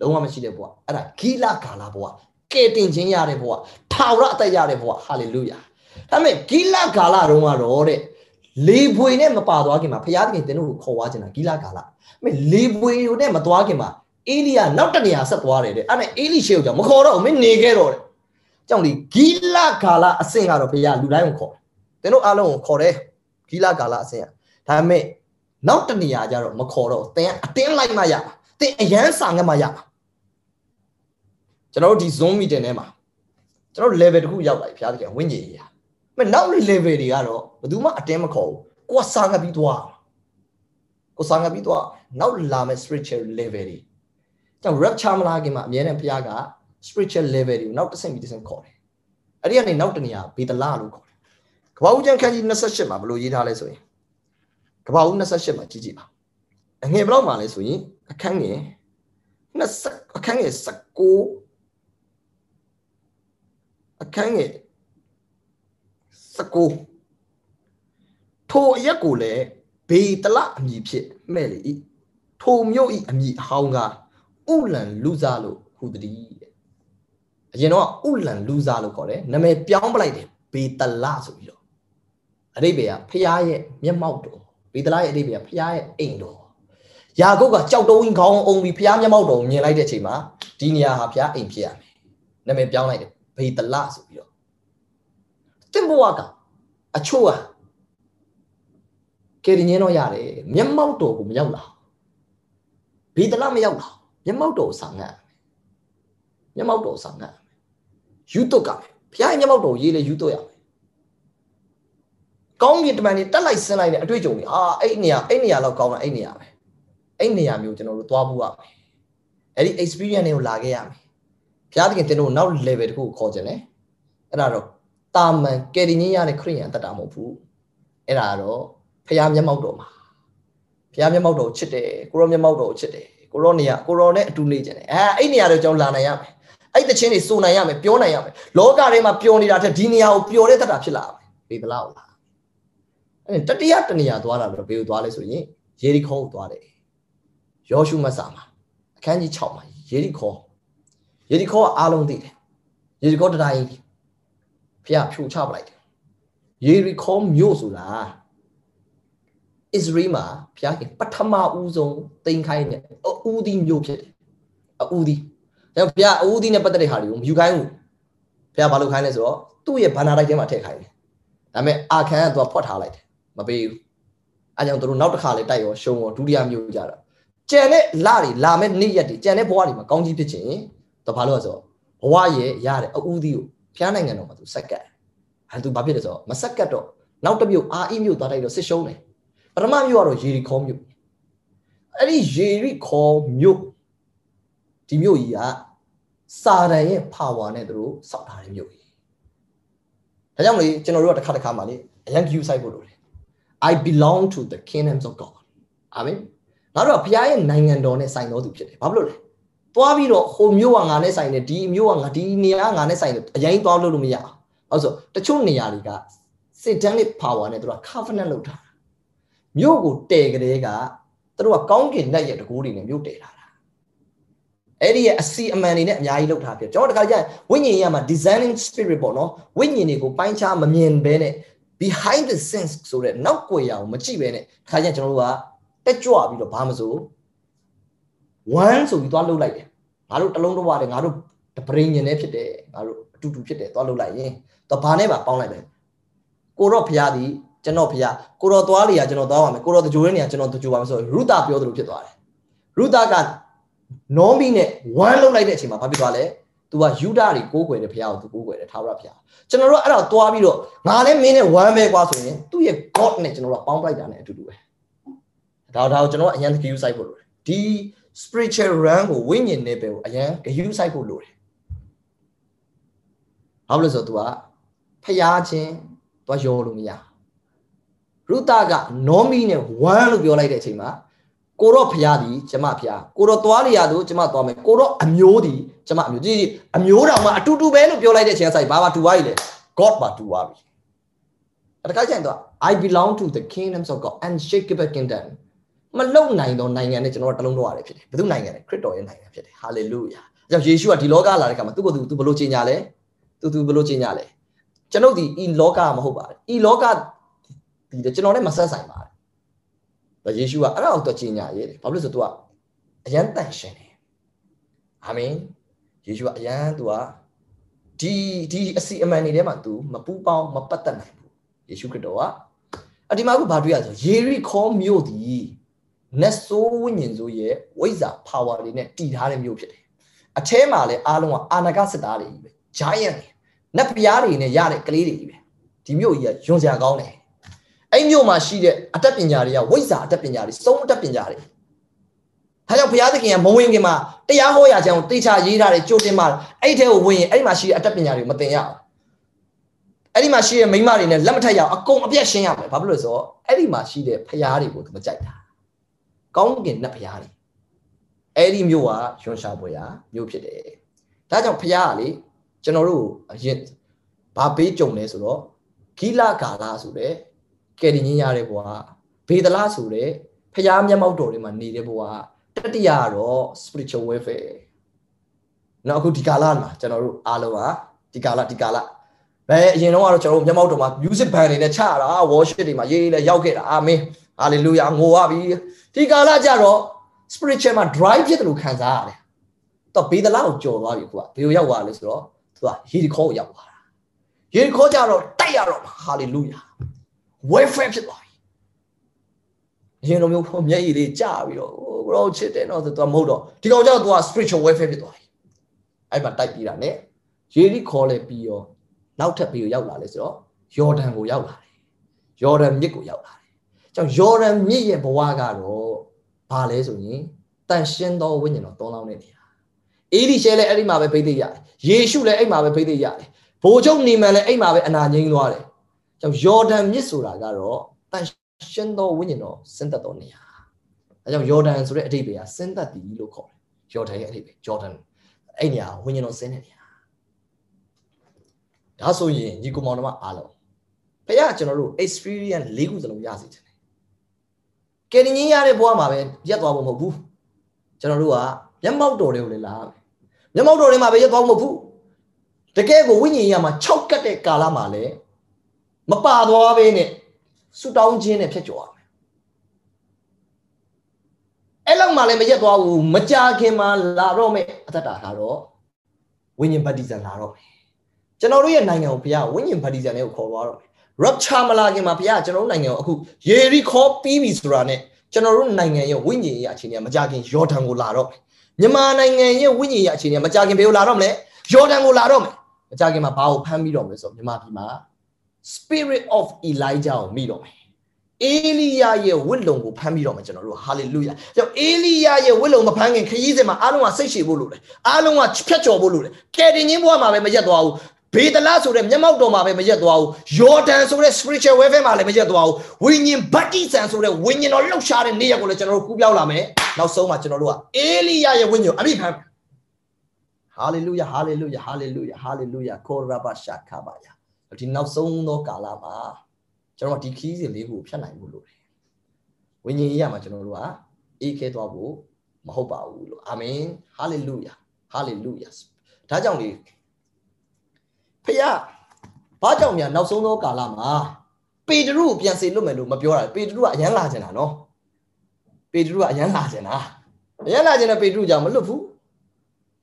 လုံးဝမရှိတဲ့ဘဝအဲ့ဒါဂီလာကာလာဘဝကဲတင်ခြင်းရတဲ့ဘဝထာဝရအသက်ရတဲ့ဘဝဟာလေလုယာဒါပေမဲ့ဂိလကာလတုန်းကတော့တဲ့လေပွေနဲ့မပါသွားခင်မှာဘုရားသခင်သင်တို့ကိုခေါ်ဝါခြင်းတာဂိလကာလမဲ့လေပွေနဲ့မသွားခင်မှာအေလိယနောက်တနေရာဆက်သွားတယ်တဲ့အဲ့ဒါအေလိရှေကိုကြောင့်မခေါ်တော့ဘူးမင်းနေခဲ့တော့တယ်ကြောင့်လေဂိလကာလအဆင့်ကတော့ဘုရားလူတိုင်းကိုခေါ်တယ်သင်တို့အားလုံးကိုခေါ်တယ်ဂိလကာလအဆင့်ကဒါပေမဲ့နောက်တနေရာကျတော့မခေါ်တော့သင်အတင်းလိုက်မှရပါသင်အရန်စာငတ်မှရပါကျွန်တော်တို့ဒီ Zoom meeting ထဲမှာကျွန်တော် level တစ်ခုရောက်လာပြီဘုရားသခင်ဝိညာဉ်ကြီးမနောက် level တွေကတော့ဘယ်သူမှအတင်းမခေါ်ဘူးကိုကစာငတ်ပြီးသွားကိုစာငတ်ပြီးသွားနောက်လာမဲ့ spiritual level တွေကြောင့် rapture မလာခင်မှာအများနဲ့ဘုရားက spiritual level တွေကိုနောက်တစ်ဆင့်ပြီးတစ်ဆင့်ခေါ်တယ်အဲ့ဒီကနေနောက်တနေရာဘေဒလာလို့ခေါ်တယ်ကဘာဦးကျန်ခန်းကြီး28မှာဘယ်လိုရေးထားလဲဆိုရင်ကဘာဦး28မှာကြည့်ကြည့်ပါအငယ်ဘလောက်မှာလဲဆိုရင်အခန်းငယ်20အခန်းငယ်19အခန်းငယ်19ထိုအရက်ကိုလည်းဘေတလအမည်ဖြင့်မှဲ့လေ၏ထိုမြို့၏အမည်အဟောင်းကဥလန်လူစားလို့ဟူသည်အရင်တော့ဥလန်လူစားလို့ခေါ်တယ်နာမည်ပြောင်းပလိုက်တယ်ဘေတလဆိုပြီးတော့အတိပ္ပယ်ကဖျားရဲ့မျက်မှောက်တော်ဘေတလရဲ့အတိပ္ပယ်ကဖျားရဲ့အိမ်တော်ယာကုတ်ကကြောက်တုံးခေါင်းအောင်ပြီးဖျားမျက်မှောက်တော်မြင်လိုက်တဲ့အချိန်မှာဒီနေရာဟာဖျားအိမ်ဖြစ်ရမယ်နာမည်ပြောင်းလိုက်တယ်ဘေတလဆိုပြီးတော့ဘဝကအချို့อ่ะကယ်တင်ရင်းတော့ရတယ်မျက်မှောက်တော်ကိုမရောက်လာဘီတလမရောက်လာမျက်မှောက်တော်ကိုစာငတ်မျက်မှောက်တော်စာငတ်ယူတုတ်ကဘုရားရဲ့မျက်မှောက်တော်ရေးလေယူတုတ်ရမယ်ကောင်းကင်တမန်တွေတက်လိုက်ဆင်းလိုက်တဲ့အတွေ့အကြုံတွေအာအဲ့နေရာအဲ့နေရာလောက်ကောင်းတာအဲ့နေရာပဲအဲ့နေရာမျိုးကျွန်တော်တို့သွားဖို့ရမယ်အဲ့ဒီ experience တွေကိုလာခဲ့ရမယ်ဘုရားသခင်တင်တို့နောက် level တစ်ခုကိုခေါ်ခြင်းလေအဲ့ဒါတော့တာမန်ကယ်တင်ခြင်းရတဲ့ခရိယန်တတ်တာမဟုတ်ဘူးအဲ့ဒါကတော့ဖခင်မျက်မှောက်တော်မှာဖခင်မျက်မှောက်တော်ကိုချစ်တယ်ကိုရောမျက်မှောက်တော်ကိုချစ်တယ်ကိုရောနေရကိုရောနဲ့အတူနေကြတယ်အဲအဲ့နေရာတော့ကြောင်းလာနိုင်ရမယ်အဲ့တခြင်းတွေစုံနိုင်ရမယ်ပြောနိုင်ရမယ်လောကထဲမှာပျော်နေတာထက်ဒီနေရာကိုပျော်တဲ့တတ်တာဖြစ်လာမယ်ဘေဘလောက်လားအဲ့တတိယတနေရာသွားတာတော့ဘေကိုသွားလဲဆိုရင်ယေရီခေါကိုသွားတယ်ယောရှုမဆာမှာအခန်းကြီး6မှာယေရီခေါယေရီခေါကအားလုံးသိတယ်ယေရီခေါတရားကြီးဖះဖြိုချပလိုက်တယ်ယေရီခေါမြို့ဆိုတာဣသရေလမှာဖះခင်ပထမဦးဆုံးတင်ခိုင်းတဲ့အူဒီမြို့ဖြစ်တယ်အူဒီဒါဖះအူဒီနဲ့ပတ်သက်တဲ့ဟာတွေကိုမယူခိုင်းဘူးဖះဘာလုပ်ခိုင်းလဲဆိုတော့သူ့ရဲ့ဘန္နာတိုက်ထဲမှာထည့်ခိုင်းတယ်ဒါပေမဲ့အာခန်ကသူကဖွက်ထားလိုက်တယ်မပေးဘူးအဲကြောင့်သူတို့နောက်တစ်ခါလည်းတိုက်ရောရှုံးရောဒုတိယမြို့ကြတော့ကြံတဲ့လတွေလာမဲ့နေ့ရက်တွေကြံတဲ့ဘဝတွေမှာကောင်းကြီးဖြစ်ခြင်းတဘာလို့လဲဆိုတော့ဘဝရဲ့ရတဲ့အူဒီကိုဖျားနိုင်ငံတော်မှာသူဆက်ကတ်အဲသူဘာဖြစ်လဲဆိုတော့မဆက်ကတ်တော့နောက်တစ်မြို့အာအိမြို့သွားတိုက်တော့စစ်ရှုံးတယ်ပထမမြို့ကတော့ယေရီခေါမြို့အဲ့ဒီယေရီခေါမြို့ဒီမြို့ကြီးကစာတန်ရဲ့ power နဲ့သူတို့စောက်ထားတဲ့မြို့ကြီးဒါကြောင့်လေကျွန်တော်တို့ကတစ်ခါတစ်ခါမှလေအရန် queue site ပို့လို့လေ I belong to the kingdoms of God အာမင်ငါတို့ကဘုရားရဲ့နိုင်ငံတော်နဲ့ဆိုင်တော်သူဖြစ်တယ်ဘာဖြစ်လို့လဲသွားပြီးတော့ဟိုမျိုးကငါနဲ့ဆိုင်တယ်ဒီမျိုးကငါဒီနေရာငါနဲ့ဆိုင်တယ်အရင်သွားလို့လို့မရအောင်အဲ့ဆိုတချို့နေရာတွေက satanic power နဲ့သူက covenant လုပ်ထားတာမြို့ကိုတည်ကြတဲ့ကသူတို့ကကောင်းကင်လက်ရဲ့တကူတွေနဲ့မြို့တည်ထားတာအဲ့ဒီရဲ့အစီအမံတွေနဲ့အများကြီးလုပ်ထားပြကျွန်တော်တခါကျရင်ဝိညာဉ်ရမှာ designing spirit ပေါ့နော်ဝိညာဉ်တွေကိုပိုင်းခြားမမြင်ဘဲနဲ့ behind the scenes ဆိုတဲ့နောက်ကွယ်ရာကိုမကြည့်ဘဲနဲ့တခါကျရင်ကျွန်တော်တို့ကတက်ကြွပြီးတော့ဘာမဆို one ဆိုပြီးသွားလှုပ်လိုက်တယ်ငါတို့တလုံးတဝတယ်ငါတို့တပရိညင်နဲ့ဖြစ်တယ်ငါတို့အတူတူဖြစ်တယ်သွားလုပ်လိုက်ရင်သွားဘာနဲ့ပါပေါင်းလိုက်မယ်ကိုတော့ဖရားသည်ကျွန်တော်ဖရားကိုတော့သွားလေရကျွန်တော်သွားပါမယ်ကိုတော့တကြိုးတဲ့နေရာကျွန်တော်တကြိုးပါမယ်ဆိုရူတာပြောသလိုဖြစ်သွားတယ်ရူတာကနောမီနဲ့ဝမ်းလုံးလိုက်တဲ့အချိန်မှာဘာဖြစ်သွားလဲသူကယူဒတွေကိုးကွယ်တဲ့ဖရားကိုသူကိုးကွယ်တဲ့ထာဝရဖရားကျွန်တော်တို့အဲ့ဒါသွားပြီးတော့ငါလည်းမင်းနဲ့ဝမ်းပဲကွာဆိုရင်သူ့ရဲ့ God နဲ့ကျွန်တော်တို့ပေါင်းပလိုက်တာနဲ့အတူတူပဲဒါဒါကိုကျွန်တော်ကအရင်တကယ်ယူဆိုင်ဖို့လိုတယ်ဒီ spiritual realm ကိုဝိညာဉ်နဲ့ပဲကိုအရန်ဂယုစိုက်ဖို့လိုတယ်။ဘာလို့လဲဆိုတော့ तू ကဖျားခြင်း तू ရောလို့မရ။ရုတက nomi နဲ့1လို့ပြောလိုက်တဲ့အချိန်မှာကိုတော့ဖျားသည်ကျမဖျားကိုတော့သွားလျာသို့ကျမသွားမယ်ကိုတော့အမျိုးသည်ကျမအမျိုးကြည့်အမျိုးတော်မှာအတူတူပဲလို့ပြောလိုက်တဲ့အချိန်ဆိုင်ဘာမှတူပါ ਈ လေ God ပါတူပါပြီ။အဲ့ဒါကြိုင်တော့ I belong to the kingdoms of God unshakable kingdom မလုံနိုင်တော့နိုင်ငံနဲ့ကျွန်တော်တို့တလုံးတော့ရတယ်ဖြစ်တယ်ဘယ်သူနိုင်ငံလဲခရစ်တော်ရဲ့နိုင်ငံဖြစ်တယ်ဟာလေလုယာကြောင့်ယေရှုကဒီလောကလာတဲ့အခါမှာသူ့ကိုယ်သူသူဘလို့ကြီးညာလဲသူသူဘလို့ကြီးညာလဲကျွန်ုပ်ဒီဤလောကမဟုတ်ပါဘူးဤလောကဒီကျွန်တော်နဲ့မဆက်ဆိုင်ပါဘူးဒါယေရှုကအဲ့ဒါကိုသူကြီးညာရေးတယ်ဘာလို့လဲဆိုတော့သူကအယံတန်ရှင်တယ်အာမင်ယေရှုကအယံသူကဒီဒီအစီအမံတွေထဲမှာ तू မပူပေါင်းမပတ်သက်နိုင်ဘူးယေရှုခရစ်တော်ကအဒီမှာအခုဘာတွေ့ရလဲဆိုယေရီခေါမြို့သည်နတ်ဆိုးဝိညာဉ်ဆိုးရဲ့ဝိဇ္ဇာ power တွေနဲ့တည်ထားတဲ့မျိုးဖြစ်တယ်အထဲမှာလည်းအားလုံးကအာနာကစစ်သားတွေကြီးပဲ giant တွေနတ်ပြားတွေနဲ့ရတဲ့ကလေးတွေကြီးပဲဒီမျိုးကြီးကယွန်စရာကောင်းတယ်အဲ့မျိုးမှာရှိတဲ့အတတ်ပညာတွေကဝိဇ္ဇာအတတ်ပညာတွေစုံအတတ်ပညာတွေဒါကြောင့်ဘုရားသခင်ကမဝင်ခင်မှာတရားဟောရာကြောင့်တေချာရေးထားတဲ့ကြိုတင်မှာအဲ့ထဲကိုဝင်ရင်အဲ့မှာရှိတဲ့အတတ်ပညာတွေမသင်ရအောင်အဲ့ဒီမှာရှိတဲ့မိမတွေနဲ့လက်မထက်ရအောင်အကုန်အပြတ်ရှင်းရမယ်ဘာဖြစ်လို့လဲဆိုတော့အဲ့ဒီမှာရှိတဲ့ဖျားတွေကိုသူမကြိုက်တာကောင်းကင်နတ်ဖျားတွေအဲ့ဒီမြို့ကရွှန်ရှားပွဲရာမြို့ဖြစ်တယ်ဒါကြောင့်ဖျားကလေကျွန်တော်တို့အရင်ဘာဘေးကြုံလဲဆိုတော့ဂိလကာလာဆိုတဲ့ကယ်တင်ရင်းရတဲ့ဘဝဘေဒလာဆိုတဲ့ဖျားမျက်မှောက်တော်တွေမှာနေတဲ့ဘဝတတိယကတော့ spiritual welfare နောက်အခုဒီကာလမှာကျွန်တော်တို့အားလုံးကဒီကာလဒီကာလပဲအရင်တော့ကတော့ကျွန်တော်တို့မျက်မှောက်တော်မှာ music band တွေနဲ့ချတာ worship တွေမှာရေးရေးနဲ့ရောက်ခဲ့တာအာမင် hallelujah ငိုရပြီဒီကာလကြတော့ spiritual မှာ dry ဖြစ်တယ်လို့ခံစားရတယ်သူကဘေးသလားကိုကြော်သွားပြီကိုကဘယ်ကိုရောက်သွားလဲဆိုတော့သူကရေခေါကိုရောက်သွားတာရေခေါကြတော့တိုက်ရတော့ hallelujah welfare ဖြစ်သွားပြီအရင်လိုမျိုးမျက်ရည်လေးကျပြီးတော့ဘရောချစ်တယ်နော်ဆိုသူကမဟုတ်တော့ဒီကောင်ကြတော့သူက spiritual welfare ဖြစ်သွားပြီအဲ့မှာတိုက်ပြီးတာ ਨੇ ယေရီခေါ်လဲပြီးရောနောက်ထပ်ပြီးရောက်လာလဲဆိုတော့ယော်ဒန်ကိုရောက်လာတယ်ယော်ဒန်မြစ်ကိုရောက်လာတယ်။ကြောင့်ယော်ဒန်မြစ်ရဲ့ဘဝကတော့ဘာလဲဆိုရင်တန်ရှင်းသောဝိညာဉ်တော်တောင်းလောင်းတဲ့နေရာအေလိရှဲလည်းအဲ့ဒီမှာပဲဖိသိရတယ်ယေရှုလည်းအဲ့မှာပဲဖိသိရတယ်ဘိုးချုပ်နေမန်လည်းအဲ့မှာပဲအနာငြိမ်းသွားတယ်ကြောင့်ယော်ဒန်မြစ်ဆိုတာကတော့တန်ရှင်းသောဝိညာဉ်တော်ဆင်းသက်သောနေရာအဲကြောင့်ယော်ဒန်ဆိုတဲ့အဓိပ္ပာယ်ကဆင်းသက်သည်လို့ခေါ်တယ်ယော်ဒန်ရဲ့အဓိပ္ပာယ်ဂျော်ဒန်အဲ့နေရာဝိညာဉ်တော်ဆင်းတဲ့နေရာဒါဆိုရင်ညီကောင်မောင်တို့အားလုံးဖခင်ကျွန်တော်တို့ experience ၄ခုစလုံးရစေတယ်ကယ်တင်ရင်းရတဲ့ဘဝမှာပဲရက်သွားဖို့မဟုတ်ဘူးကျွန်တော်တို့ကမျက်မှောက်တော်တွေကိုလည်းလာရမယ်မျက်မှောက်တော်တွေမှာပဲရက်သွားဖို့မဟုတ်ဘူးတကယ်ကိုဝိညာဉ်ရမှာ၆ကတ်တဲ့ကာလမှာလည်းမပါသွားဘဲနဲ့ဆူတောင်းခြင်းနဲ့ဖြတ်ကျော်ရမယ်အဲ့လောက်မှလည်းမရက်သွားဘူးမကြာခင်မှာလာတော့မယ်အသက်တာကတော့ဝိညာဉ်ဗတ္တိဇံလာတော့မယ်ကျွန်တော်တို့ရဲ့နိုင်ငံကိုဘုရားဝိညာဉ်ဗတ္တိဇံလေးကိုခေါ်သွားတော့မယ် rapture မလာခင်မှာဘုရားကျွန်တော်တို့နိုင်ငံကိုအခုယေရီခေါပြီးပြီဆိုတာနဲ့ကျွန်တော်တို့နိုင်ငံရဲ့ဝိညာဉ်ရေးအခြေအနေမကြခင်ယော်ဒန်ကိုလာတော့မြန်မာနိုင်ငံရဲ့ဝိညာဉ်ရေးအခြေအနေမကြခင်ဘယ်ကိုလာတော့မလဲယော်ဒန်ကိုလာတော့မယ်မကြခင်မှာဘာကိုဖမ်းပြီးတော့မလဲဆိုတော့မြန်မာပြည်မှာ spirit of elijah ကိုမိတော့မယ်အေလိယရဲ့ဝိလုံကိုဖမ်းပြီးတော့မှကျွန်တော်တို့ဟာလေလုယာကျွန်တော်အေလိယရဲ့ဝိလုံမဖမ်းခင်ခရီးစဉ်မှာအားလုံးကစိတ်ရှည်ဖို့လိုတယ်အားလုံးကဖြတ်ကျော်ဖို့လိုတယ်ကယ်တင်ခြင်းဘဝမှာပဲမရက်သွားဘူးဘေဒလဆိုတဲ့မျက်မှောက်တော်မှာပဲမရက်သွားဘူးယော်ဒန်ဆိုတဲ့ spiritual warfare မှာလည်းမရက်သွားဘူးဝိညာဉ်ဗတ္တိဇံဆိုတဲ့ဝိညာဉ်တော်လှုပ်ရှားတဲ့နေရာကိုလည်းကျွန်တော်တို့ကူးပြောင်းလာမယ်နောက်ဆုံးမှာကျွန်တော်တို့ကအေလိယရဲ့ဝိညာဉ်အမိဖမ်း hallelujah hallelujah hallelujah hallelujah koraba shakabaya ဒီနောက်ဆုံးသောကာလမှာကျွန်တော်ဒီခီးစဉ်လေးကိုဖြတ်နိုင်ဖို့လိုတယ်ဝိညာဉ်ရေးရမှာကျွန်တော်တို့ကအေးခဲသွားဖို့မဟုတ်ပါဘူးလို့အာမင်ဟာလေလုယာဟာလေလုယာဒါကြောင့်လေဖះဘာကြောင့်များနောက်ဆုံးသောကာလမှာပေတရုကိုပြန်စေလွတ်မယ်လို့မပြောတာပေတရုကအရန်လာကျင်တာနော်ပေတရုကအရန်လာကျင်တာအရန်လာကျင်တဲ့ပေတရုကြောင့်မလွတ်ဘူး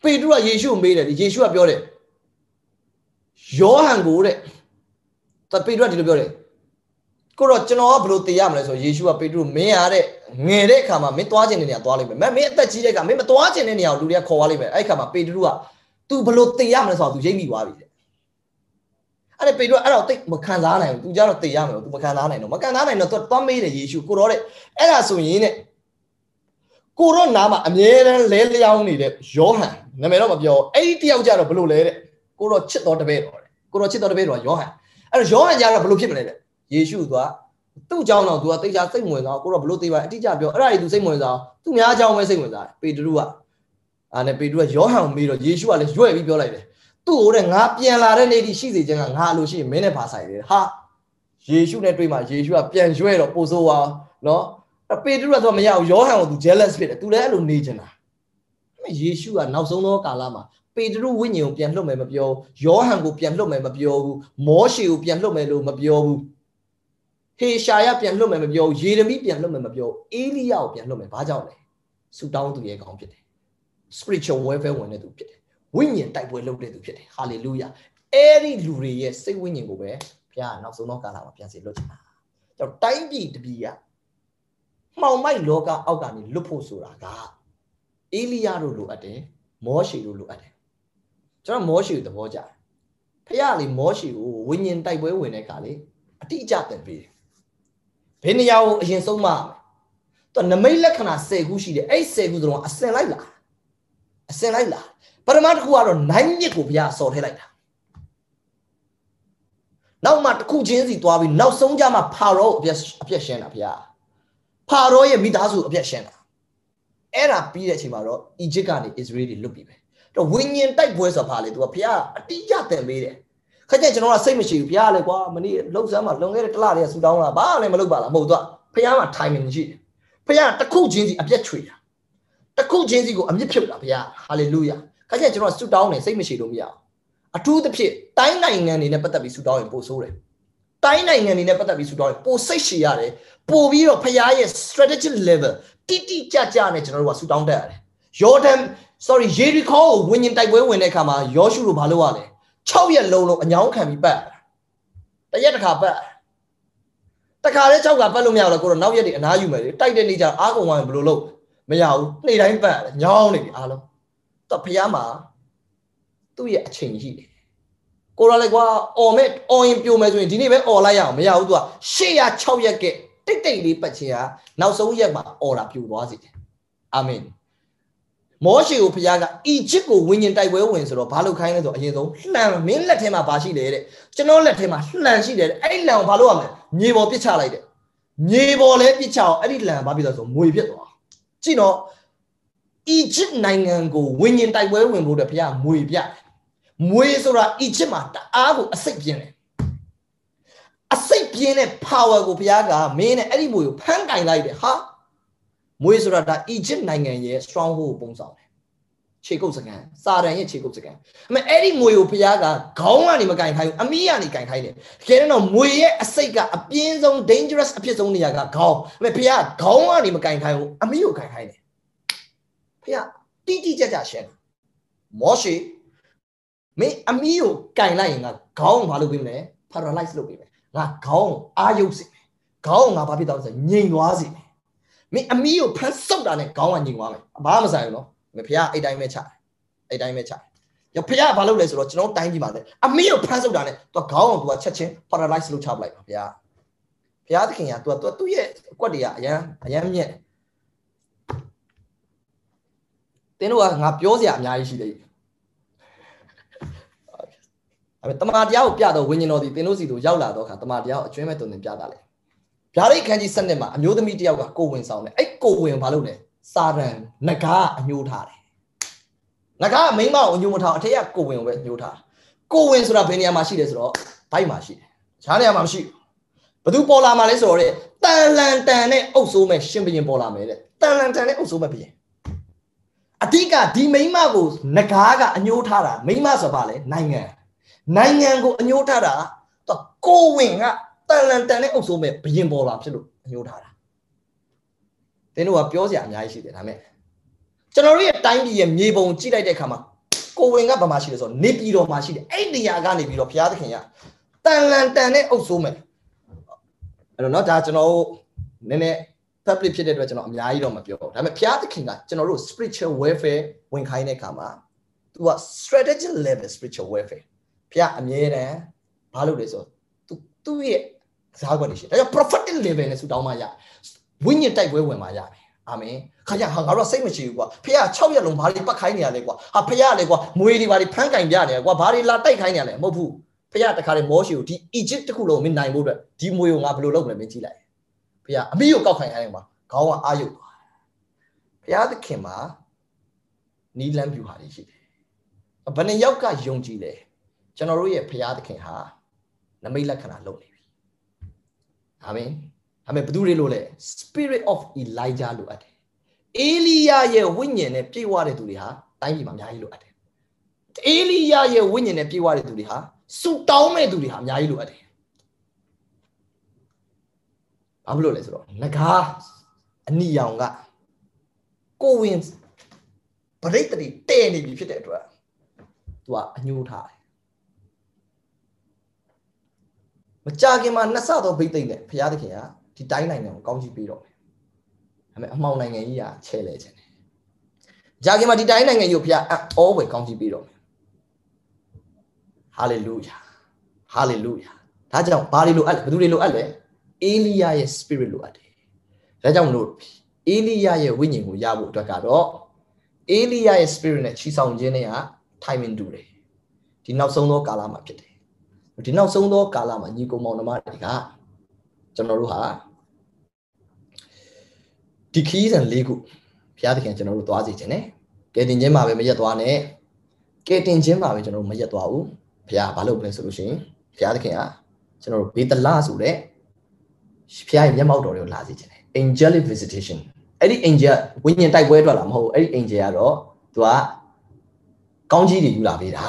ပေတရုကယေရှုမေးတယ်ယေရှုကပြောတယ်ယောဟန်ကိုတဲ့ပေတရုကဒီလိုပြောတယ်ကိုတော့ကျွန်တော်ကဘယ်လိုသိရမလဲဆိုယေရှုကပေတရုမင်းရတဲ့ငယ်တဲ့အခါမှာမင်းသွားခြင်းတဲ့နေရာသွားလိမ့်မယ်မင်းအသက်ကြီးတဲ့အခါမင်းမသွားခြင်းတဲ့နေရာကိုလူတွေကခေါ်သွားလိမ့်မယ်အဲ့ခါမှာပေတရုက तू ဘယ်လိုသိရမလဲဆိုတော့ तू ရိပ်မိသွားပြီတဲ့အဲ့ဒါပေတော့အဲ့တော့တိတ်မခံစားနိုင်ဘူး तू ကြတော့တေရမယ်လို့ तू မခံစားနိုင်တော့မခံစားနိုင်တော့ तू သွားမေးတယ်ယေရှုကိုတော့တဲ့အဲ့ဒါဆိုရင်တဲ့ကိုတော့နာမှာအမြဲတမ်းလဲလျောင်းနေတဲ့ယောဟန်နာမည်တော့မပြောအဲ့ဒီတယောက်ကြတော့ဘလို့လဲတဲ့ကိုတော့ချစ်တော်တပည့်တော်တဲ့ကိုတော့ချစ်တော်တပည့်တော်ယောဟန်အဲ့တော့ယောဟန်ကြတော့ဘလို့ဖြစ်မလဲတဲ့ယေရှုကသူ့အကြောင်းတော့ तू ကတိတ်ချစိတ်ဝင်စားကိုတော့ဘလို့သိပါအတိအကျပြောအဲ့ဒါကြီး तू စိတ်ဝင်စားသူ့များအကြောင်းပဲစိတ်ဝင်စားပေတရုကအာနဲ့ပေတရုကယောဟန်ကိုမေးတော့ယေရှုကလည်းရွဲ့ပြီးပြောလိုက်တယ်သူ့ကိုတဲ့ငါပြန်လာတဲ့နေ့ဒီရှိစေခြင်းကငါအလိုရှိရင်မင်းနဲ့ဘာဆိုင်လဲဟာယေရှုနဲ့တွေ့မှယေရှုကပြန်ရွှဲတော့ပို့ဆိုးသွားနော်အပေတုရဆိုမရဘူးယောဟန်ကသူ jealous ဖြစ်တယ်သူလည်းအဲ့လိုနေချင်တာဒါပေမဲ့ယေရှုကနောက်ဆုံးသောကာလမှာပေတရုဝိညာဉ်ကိုပြန်လွှတ်မယ်မပြောယောဟန်ကိုပြန်လွှတ်မယ်မပြောဘူးမောရှေကိုပြန်လွှတ်မယ်လို့မပြောဘူးဟေရှာယပြန်လွှတ်မယ်မပြောယေရမိပြန်လွှတ်မယ်မပြောအေလိယကိုပြန်လွှတ်မယ်ဘာကြောင့်လဲဆူတောင်းသူရဲ့ကောင်းဖြစ်တယ် spiritual warfare ဝင်တဲ့သူဖြစ်တယ်ဝိညာဉ်တိုက်ပွဲလုပ်တဲ့သူဖြစ်တယ်ဟာလေလုယာအဲ့ဒီလူတွေရဲ့စိတ်ဝိညာဉ်ကိုပဲဘုရားနောက်ဆုံးသောကာလမှာပြန်စေလွတ်ချင်တာကြောင့်တိုင်းပြည်တပြည်ကမှောင်မိုက်လောကအောက်ကနေလွတ်ဖို့ဆိုတာကအေလိယတို့လိုအပ်တယ်မောရှေတို့လိုအပ်တယ်ကျွန်တော်မောရှေကိုသဘောကျတယ်ဖះလေမောရှေကိုဝိညာဉ်တိုက်ပွဲဝင်တဲ့ကလေအတိအကျတင်ပေးတယ်ဘယ်နေရာကိုအရင်ဆုံးမသူနမိတ်လက္ခဏာ10ခုရှိတယ်အဲ့10ခုသလုံးအစင်လိုက်လာအစင်လိုက်လာပထမတစ်ခုကတော့နိုင်မြစ်ကိုဘုရားစော်ထဲလိုက်တာနောက်မှတစ်ခုချင်းစီသွားပြီးနောက်ဆုံးကြမှာဖာရောအပြက်အပြက်ရှင်းတာဘုရားဖာရောရဲ့မိသားစုအပြက်ရှင်းတာအဲ့ဒါပြီးတဲ့အချိန်မှာတော့အီဂျစ်ကနေအစ္စရေးတွေလွတ်ပြီပဲတော့ဝိညာဉ်တိုက်ပွဲဆိုတာဘာလဲ तू ကဘုရားအတိအကျသင်ပေးတယ်ခက်ကြကျွန်တော်ကစိတ်မရှိဘူးဘုရားလည်းကွာမနေ့လှုပ်ဆမ်းမှာလွန်ခဲ့တဲ့တလတည်းကဆူတောင်းလာဘာလည်းမလုပ်ပါလားမဟုတ်တော့ဘုရားမှာ timing ရှိတယ်ဘုရားတစ်ခုချင်းစီအပြက်ချွေတာတစ်ခုချင်းစီကိုအမြင့်ဖြုတ်တာဘုရား hallelujah ဒါကြောင့်ကျွန်တော်ဆူတောင်းတယ်စိတ်မရှိလို့မရအောင်အထူးသဖြင့်တိုင်းနိုင်ငံတွေနဲ့ပတ်သက်ပြီးဆူတောင်းရင်ပိုဆိုးတယ်တိုင်းနိုင်ငံတွေနဲ့ပတ်သက်ပြီးဆူတောင်းရင်ပိုစိတ်ရှည်ရတယ်ပိုပြီးတော့ဖရားရဲ့ strategic level တိတိကျကျနဲ့ကျွန်တော်တို့ကဆူတောင်းတတ်ရတယ်ယော်ဒန် sorry ယေရီခေါကိုဝင်ရင်တိုက်ပွဲဝင်တဲ့အခါမှာယောရှုတို့ဘာလုပ်ရလဲ6ရက်လုံးလုံးအညောင်းခံပြီးပတ်တရက်တစ်ခါပတ်တခါလဲ6ကပတ်လို့မရဘူးကိုတော့နောက်ရက်တွေအနားယူမယ်လေတိုက်တဲ့နေကြအားကုန်သွားရင်ဘယ်လိုလုပ်မရဘူးနေ့တိုင်းပတ်ညောင်းနေပြီအားလုံးသူဘုရားမှာသူ့ရဲ့အချိန်ရှိတယ်ကိုရလည်းကွာအော်မဲ့အော်ရင်ပြိုမယ်ဆိုရင်ဒီနေ့ပဲအော်လိုက်ရအောင်မရဘူးသူက106ရက်ကတိတ်တိတ်လေးပတ်ချင်ဟာနောက်ဆုံးရက်မှာအော်တာပြိုသွားစေတယ်အာမင်မောရှေကိုဘုရားကအီဂျစ်ကိုဝิญဉ်တိုက်ပွဲဝင်ဆိုတော့ဘာလုပ်ခိုင်းလဲဆိုအရင်ဆုံးလှန်မင်းလက်ထဲမှာဘာရှိလဲတဲ့ကျွန်တော်လက်ထဲမှာလှန်ရှိတယ်အဲ့ဒီလှန်ကိုဘာလုပ်ရမလဲမြေပေါ်ပစ်ချလိုက်တယ်မြေပေါ်လဲပစ်ချအောင်အဲ့ဒီလှန်ဘာဖြစ်လဲဆိုမွေပြစ်သွားကြည့်တော့အီဂျစ်နိုင်ငံကိုဝิญဉ်တိုက်ပွဲဝင်ဖို့အတွက်ဘုရားမွေပြ မွေဆိုတာအီဂျစ်မှာတအားကိုအစိတ်ပြင်းတယ်အစိတ်ပြင်းတဲ့ power ကိုဘုရားကမင်းနဲ့အဲ့ဒီမွေကိုဖမ်းကင်လိုက်တယ်ဟာမွေဆိုတာဒါအီဂျစ်နိုင်ငံရဲ့ stronghold ပုံဆောင်တယ်ခြေကုပ်စကန်စာတန်ရဲ့ခြေကုပ်စကန်အမေအဲ့ဒီမွေကိုဘုရားကခေါင်းကနေမကင်ခိုင်းဘူးအမီးကနေကင်ခိုင်းတယ်တကယ်တော့မွေရဲ့အစိတ်ကအပြင်းဆုံး dangerous အဖြစ်ဆုံးနေရာကခေါင်းအမေဘုရားခေါင်းကနေမကင်ခိုင်းဘူးအမီးကိုကင်ခိုင်းတယ်ဖះတိတိကျကျရှင်းမောရှိမင်းအမီးကိုကင်လိုက်ရင်ငါခေါင်းဘာလုပ်ပေးမလဲ paralyze လုပ်ပေးမယ်ငါခေါင်းအာယုတ်စေခေါင်းငါဘာဖြစ်သွားလဲဆိုငြိမ်သွားစေမင်းအမီးကိုဖမ်းဆုပ်တာနဲ့ခေါင်းကငြိမ်သွားမယ်ဘာမှမဆိုင်ဘူးနော်ဖះအဲ့တိုင်းပဲချတယ်အဲ့တိုင်းပဲချတယ်ရဖះဘာလုပ်လဲဆိုတော့ကျွန်တော်တိုင်းကြည့်ပါလေအမီးကိုဖမ်းဆုပ်တာနဲ့သူခေါင်းကိုသူကချက်ချင်း paralyze လုပ်ချပလိုက်ပါဗျာဘုရားသခင်က तू သူ့ရဲ့အကွက်တွေကအရန်အရန်မြက်င်းတို့ကငါပြောစရာအများကြီးရှိသေးတယ်။အဲတမာတရားကိုပြတော့ဝိညာဉ်တော်ဒီသင်တို့စီတို့ရောက်လာတော့ခါတမာတရားကိုအကျွမ်းမဲ့တုံတင်ပြတာလေ။ဗျာဒိတ်ခန်းကြီးစနစ်မှာအမျိုးသမီးတယောက်ကကိုဝင်ဆောင်တယ်။အဲ့ကိုဝင်ဘာလုပ်လဲ။စာရန်ငကားအညှိုးထားတယ်။ငကားမိန်းမကိုအညှိုးမထားအထက်ကကိုဝင်ကိုပဲညှိုးထား။ကိုဝင်ဆိုတာဘယ်နေရာမှာရှိတယ်ဆိုတော့ဘိုက်မှာရှိတယ်။ခြားနေရာမှာမရှိဘူး။ဘသူပေါ်လာမှာလဲဆိုတော့တန်လန်တန်နဲ့အုပ်ဆိုးမဲ့ရှင်ဘရင်ပေါ်လာမယ်တဲ့။တန်လန်တန်နဲ့အုပ်ဆိုးမဲ့ဘရင်။အတိကဒီမိမကိုငကားကအညှိုးထားတာမိမဆိုပါလေနိုင်ငံနိုင်ငံကိုအညှိုးထားတာကိုဝင်ကတန်လန်တန်တဲ့အုပ်စိုးမဲ့ဘရင်ပေါ်လာဖြစ်လို့အညှိုးထားတာတင်းတို့ကပြောစရာအများကြီးရှိတယ်ဒါမဲ့ကျွန်တော်တို့ရဲ့တိုင်းပြည်ရဲ့မြေပုံ ကြည့်လိုက်တဲ့အခါမှာကိုဝင်ကဘာမှရှိလဲဆိုတော့နေပြည်တော်မှာရှိတယ်အဲ့ဒီနေရာကနေပြီးတော့ဘုရားသခင်ကတန်လန်တန်တဲ့အုပ်စိုးမဲ့အဲ့တော့เนาะဒါကျွန်တော်တို့နည်းနည်း public ဖြစ်တဲ့အတွက်ကျွန်တော်အများကြီးတော့မပြောဘူးဒါပေမဲ့ဘုရားသခင်ကကျွန်တော်တို့ spiritual warfare ဝင်ခိုင်းတဲ့အခါမှာ तू က strategic level spiritual warfare ဘုရားအမြဲတမ်းဘာလုပ်လဲဆို तू သူ့ရဲ့ဇာတ်ကွက်တွေရှိတယ်ဒါကြောင့် prophetic level နဲ့ဆူတောင်းမှရဝိညာဉ်တိုက်ပွဲဝင်မှရတယ်အာမင်ခါရဟာငါတို့စိတ်မရှိဘူးကွာဖះ6ရက်လုံးဘာတွေပတ်ခိုင်းနေရလဲကွာဟာဖះလေကွာမွေတွေဘာတွေဖမ်းကင်ပြနေရကွာဘာတွေလာတိုက်ခိုင်းနေရလဲမဟုတ်ဘူးဖះတခါတည်းမောရှိကိုဒီအီဂျစ်တခုလုံးမင်းနိုင်ဖို့အတွက်ဒီမွေကိုငါဘယ်လိုလုပ်မလဲမင်းကြည့်လိုက်ဘုရားအမိကိုကောက်ခိုင်းခိုင်းလိုက်မှာခေါင်းကအာရုပ်သွားဘုရားသခင်မှာနီးလန်းပြူဟာရှိတယ်ဘယ်နှယောက်ကယုံကြည်လဲကျွန်တော်တို့ရဲ့ဘုရားသခင်ဟာနမိတ်လက္ခဏာလုပ်နေပြီအာမင်အာမင်ဘသူတွေလို့လဲ spirit of elijah လို့အပ်တယ်အေလိယရဲ့ဝိညာဉ်နဲ့ပြည့်ဝတဲ့သူတွေဟာတိုင်းပြည်မှာအများကြီးလိုအပ်တယ်အေလိယရဲ့ဝိညာဉ်နဲ့ပြည့်ဝတဲ့သူတွေဟာဆူတောင်းမဲ့သူတွေဟာအများကြီးလိုအပ်တယ်ဘာဖြစ်လို့လဲဆိုတော့ငကားအနိယောင်ကကိုဝင်ပရိတ်တရီတဲနေပြီဖြစ်တဲ့အတွက်သူကအညှိုးထားတယ်မကြခင်မှာနှစ်ဆတော့ဘိတ်သိမ့်တယ်ဘုရားသခင်ကဒီတိုင်းနိုင်ငံကိုကောင်းချီးပေးတော့တယ်ဒါပေမဲ့အမှောင်နိုင်ငံကြီးကချဲလဲခြင်းတယ်ကြာခင်မှာဒီတိုင်းနိုင်ငံကြီးကိုဘုရားအောဝယ်ကောင်းချီးပေးတော့မယ်ဟာလေလုယာဟာလေလုယာဒါကြောင့်ဘာတွေလိုအပ်လဲဘယ်သူတွေလိုအပ်လဲအေလိယရဲ့ spirit လိုအပ်တယ်။ဒါကြောင့်မလို့အေလိယရဲ့ဝိညာဉ်ကိုရဖို့အတွက်ကတော့အေလိယရဲ့ spirit နဲ့ချီဆောင်ခြင်းနဲ့က timing တူတယ်။ဒီနောက်ဆုံးသောကာလမှာဖြစ်တယ်။ဒီနောက်ဆုံးသောကာလမှာညီကောင်မောင်နှမတွေကကျွန်တော်တို့ဟာဒီခီးစံ၄ခုဘုရားသခင်ကျွန်တော်တို့သွားစီခြင်းနဲ့ကဲတင်ခြင်းမှာပဲမရက်သွားနဲ့ကဲတင်ခြင်းမှာပဲကျွန်တော်တို့မရက်သွားဘူးဘုရားဘာလို့လဲဆိုလို့ရှိရင်ဘုရားသခင်ကကျွန်တော်တို့ဘေတလဆိုတဲ့ဖျားရဲ့မျက်မှောက်တော်တွေကိုလာစေခြင်းတယ် angelic visitation အဲ့ဒီ angel ဝိညာဉ်တိုက်ပွဲအတွက်လာမဟုတ်ဘူးအဲ့ဒီ angel ကတော့သူကကောင်းကြီးတွေယူလာပေးတာ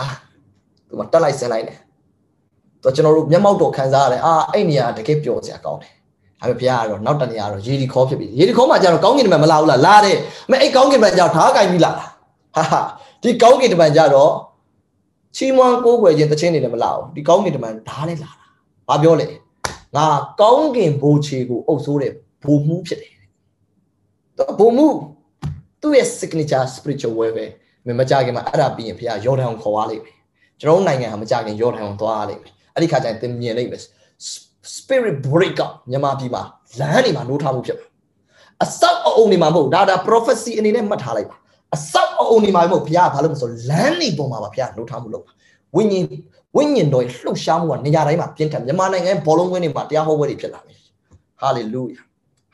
သူကတက်လိုက်ဆင်းလိုက်တယ်သူကျွန်တော်တို့မျက်မှောက်တော်ခံစားရတယ်အာအဲ့နေရာတကယ်ပျော်စရာကောင်းတယ်ဒါပေမဲ့ဘုရားကတော့နောက်တနေရာတော့ရေဒီခေါ်ဖြစ်ပြီရေဒီခေါ်မှာကျတော့ကောင်းကင်တမန်မလာဘူးလားလာတယ်မဲအဲ့ကောင်းကင်တမန်ကျတော့ဓားကင်ပြီးလာတာဟာဟာဒီကောင်းကင်တမန်ကျတော့ချီးမွမ်းကိုးကွယ်ခြင်းတခြင်းနေလည်းမလာဘူးဒီကောင်းကင်တမန်ဓားနဲ့လာတာဘာပြောလဲငါကောင်းကင်ဘိုးချေကိုအုပ်ဆိုးတဲ့ဘိုးမှုဖြစ်တယ်သူဘိုးမှုသူ့ရဲ့ signature spiritual way ပဲမမကြခင်မှာအဲ့ဒါပြီးရင်ဘုရားယော်ဒန်ကိုခေါ်ရလိမ့်မယ်ကျွန်တော်နိုင်ငံဟာမကြခင်ယော်ဒန်ကိုသွားရလိမ့်မယ်အဲ့ဒီခါကျရင်သင်မြင်လိမ့်မယ် spirit break up မြန်မာပြည်မှာလမ်းတွေမှာနိုးထားမှုဖြစ်မှာအဆောက်အအုံတွေမှာမဟုတ်ဒါဒါ prophecy အနေနဲ့မှတ်ထားလိုက်ပါအဆောက်အအုံတွေမှာမဟုတ်ဘုရားဘာလို့မဆိုလမ်းတွေပေါ်မှာပါဘုရားနိုးထားမှုလုပ်ပါဝိညာဉ်ဝိညာဉ်တော်ရဲ့လှုပ်ရှားမှုကနေရာတိုင်းမှာပြင်းထန်မြန်မာနိုင်ငံဘောလုံးကွင်းတွေမှာတရားဟောပွဲတွေဖြစ်လာပြီဟာလေလုယာ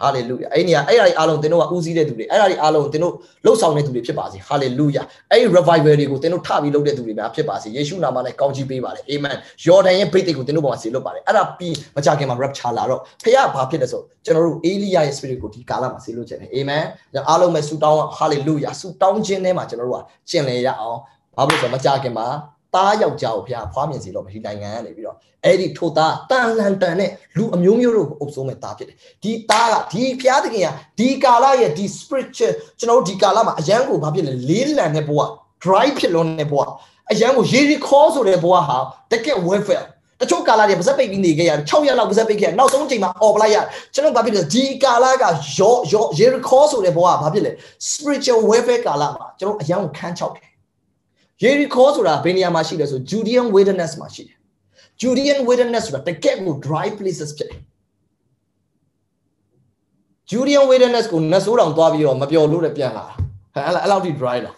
ဟာလေလုယာအဲ့နေရာအဲ့အရာတွေအားလုံးသင်တို့ကဦးစီးတဲ့သူတွေအဲ့အရာတွေအားလုံးသင်တို့လှုပ်ဆောင်တဲ့သူတွေဖြစ်ပါစေဟာလေလုယာအဲ့ revival တွေကိုသင်တို့ထပြီးလုပ်တဲ့သူတွေများဖြစ်ပါစေယေရှုနာမနဲ့ကောင်းချီးပေးပါလေအာမင်ယော်ဒန်ရဲ့ဘိတ်သိက်ကိုသင်တို့ပေါ်မှာဆေလွတ်ပါလေအဲ့ဒါပြီးမကြခင်မှာ rapture လာတော့ဖခင်ဘာဖြစ်လဲဆိုကျွန်တော်တို့အေလိယာရဲ့ spirit ကိုဒီကာလမှာဆေလွတ်ခြင်းနဲ့အာမင်အားလုံးပဲဆူတောင်းဟာလေလုယာဆူတောင်းခြင်းထဲမှာကျွန်တော်တို့ကကျင့်လေရအောင်ဘာလို့ဆိုတော့မကြခင်မှာသားယောက်ျားကိုဘုရားဖွားမြင်စေတော့ဒီနိုင်ငံကနေပြီးတော့အဲ့ဒီထိုသားတန်လန်တန်နဲ့လူအမျိုးမျိုးတို့ကိုအုပ်စိုးမဲ့သားဖြစ်တယ်ဒီသားကဒီဘုရားသခင်ကဒီကာလရဲ့ဒီ spiritual ကျွန်တော်တို့ဒီကာလမှာအယံကိုဘာဖြစ်လဲလေးလံတဲ့ဘဝ dry ဖြစ်လွန်းတဲ့ဘဝအယံကိုရေရီခေါ်ဆိုတဲ့ဘဝဟာတကယ် welfare တချို့ကာလတွေပါဇက်ပိတ်ပြီးနေခဲ့ရတယ်6ရက်လောက်ပါဇက်ပိတ်ခဲ့ရနောက်ဆုံးချိန်မှာအော်ပလိုက်ရကျွန်တော်ဘာဖြစ်လဲဒီကာလကရော့ရော့ရေရီခေါ်ဆိုတဲ့ဘဝကဘာဖြစ်လဲ spiritual welfare ကာလမှာကျွန်တော်အယံကိုခန်းချောက်တယ်ယေရီခေါဆိုတာဘယ်နေရာမှာရှိလဲဆို Judean wilderness မှာရှိတယ် Judean wilderness ဆိုတာတကယ့်ကို dry places ဖြစ်တယ် Judean wilderness ကိုနတ်ဆိုးတောင်သွားပြီးတော့မပျော်လို့လည်းပြန်လာတာဟဲ့အဲ့လောက်ထိ dry လား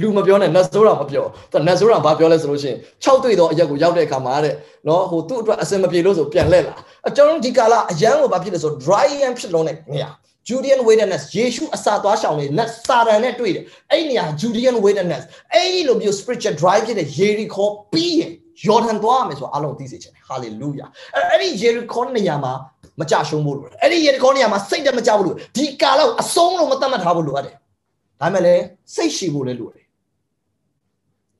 လူမပြောနဲ့နတ်ဆိုးတော်မပြောသူနတ်ဆိုးတော်ဘာပြောလဲဆိုလို့ရှိရင်၆တွေ့တော့အရက်ကိုရောက်တဲ့အခါမှာတဲ့နော်ဟိုသူ့အတွက်အစင်မပြေလို့ဆိုပြန်လှည့်လာအကျွန်တော်ဒီကာလအရန်ကိုဘာဖြစ်လဲဆို dry ရန်ဖြစ်လုံးတဲ့နေရာ Judean wilderness ယေရှုအစာသွားရှောင်နေတဲ့ Satan နဲ့တွေ့တယ်အဲ့နေရာ Judean wilderness အဲ့ဒီလိုမျိုး spiritual drive ဖြစ်တဲ့ယေရီခေါပြီးရင်ယော်ဒန်သွားရမယ်ဆိုတော့အလုံးသိစေချင်တယ် hallelujah အဲ့ဒီယေရီခေါနေရာမှာမကြရှုံးဖို့လိုတယ်အဲ့ဒီယေရီခေါနေရာမှာစိတ်တမကြဘူးလို့ဒီကာလောက်အဆုံးလို့မတတ်မှတ်ထားဖို့လိုအပ်တယ်ဒါမှလည်းစိတ်ရှိဖို့လည်းလိုတယ်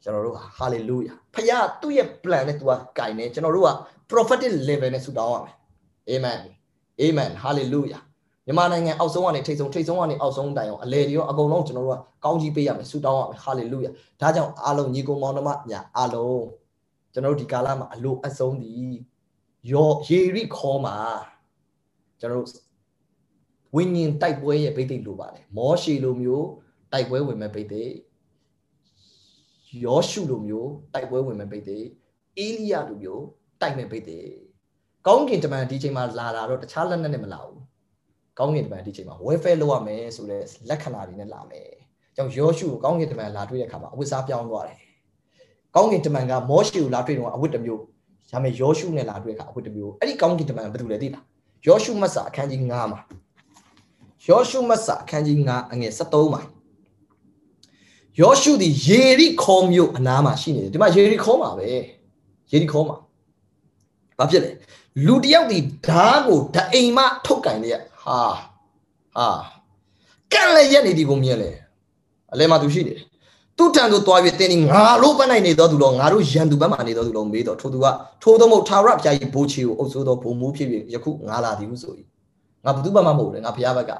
ကျွန်တော်တို့က hallelujah ဖခင်သူ့ရဲ့ plan နဲ့ तू ကဂိုင်နေကျွန်တော်တို့က prophetic level နဲ့ဆူတောင်းရမယ် amen amen hallelujah မြန်မာနိုင်ငံအောက်ဆုံးကနေထိတ်ဆုံးထိတ်ဆုံးကနေအောက်ဆုံးတိုင်အောင်အလေတွေရောအကုန်လုံးကျွန်တော်တို့ကကောင်းကြီးပေးရမယ်ဆူတောင်းရမယ်ဟာလေလုယာဒါကြောင့်အားလုံးညီကောင်မောင်နှမညာအားလုံးကျွန်တော်တို့ဒီကာလမှာအလိုအဆုံးဒီယောယေရိခေါ်မှာကျွန်တော်တို့ဝိညာဉ်တိုက်ပွဲရဲ့ဘိသိက်လိုပါတယ်မောရှေလိုမျိုးတိုက်ပွဲဝင်မဲ့ဘိသိက်ယောရှုလိုမျိုးတိုက်ပွဲဝင်မဲ့ဘိသိက်အေလိယလိုမျိုးတိုက်မဲ့ဘိသိက်ကောင်းကင်တမန်ဒီချိန်မှာလာတာတော့တခြားလက်နက်နဲ့မလာဘူးကောင်းကင်တမန်ဒီချိန်မှာ welfare လုပ်ရမယ်ဆိုတဲ့လက္ခဏာတွေနဲ့လာမယ်။ကြောင့်ယောရှုကိုကောင်းကင်တမန်လာတွေ့တဲ့အခါမှာအဝတ်စားပြောင်းသွားတယ်။ကောင်းကင်တမန်ကမောရှေကိုလာတွေ့တော့အဝတ်တစ်မျိုး။ဒါပေမဲ့ယောရှုနဲ့လာတွေ့တဲ့အခါအဝတ်တစ်မျိုး။အဲ့ဒီကောင်းကင်တမန်ကဘယ်သူလဲသိလား။ယောရှုမတ်စာအခန်းကြီး9မှာယောရှုမတ်စာအခန်းကြီး9အငယ်73မှာယောရှုဒီယေရိခေါမြို့အနားမှာရှိနေတယ်ဒီမှာယေရိခေါမှာပဲယေရိခေါမှာဘာဖြစ်လဲလူတယောက်ဒီဓားကိုဓအိမ်မှထုတ်ကင်တဲ့ဟာဟာကန့်လည်းရက်နေဒီကိုမြင်လေအလဲမှာသူရှိတယ်သူတန်သူသွားပြီးတင်းဒီငါတို့ပတ်နိုင်နေတော့သူလောငါတို့ရန်သူဘက်မှာနေတော့သူလောမေးတော့ထိုသူကထိုသောမဟုတ်ထာဝရဘုရားကြီးဘိုးချီကိုအုပ်စိုးတော့ဘုံမိုးဖြစ်ပြီးယခုငါလာသည်ဟုဆို၏ငါဘသူဘက်မှမဟုတ်လေငါဘုရားဘက်ကလေ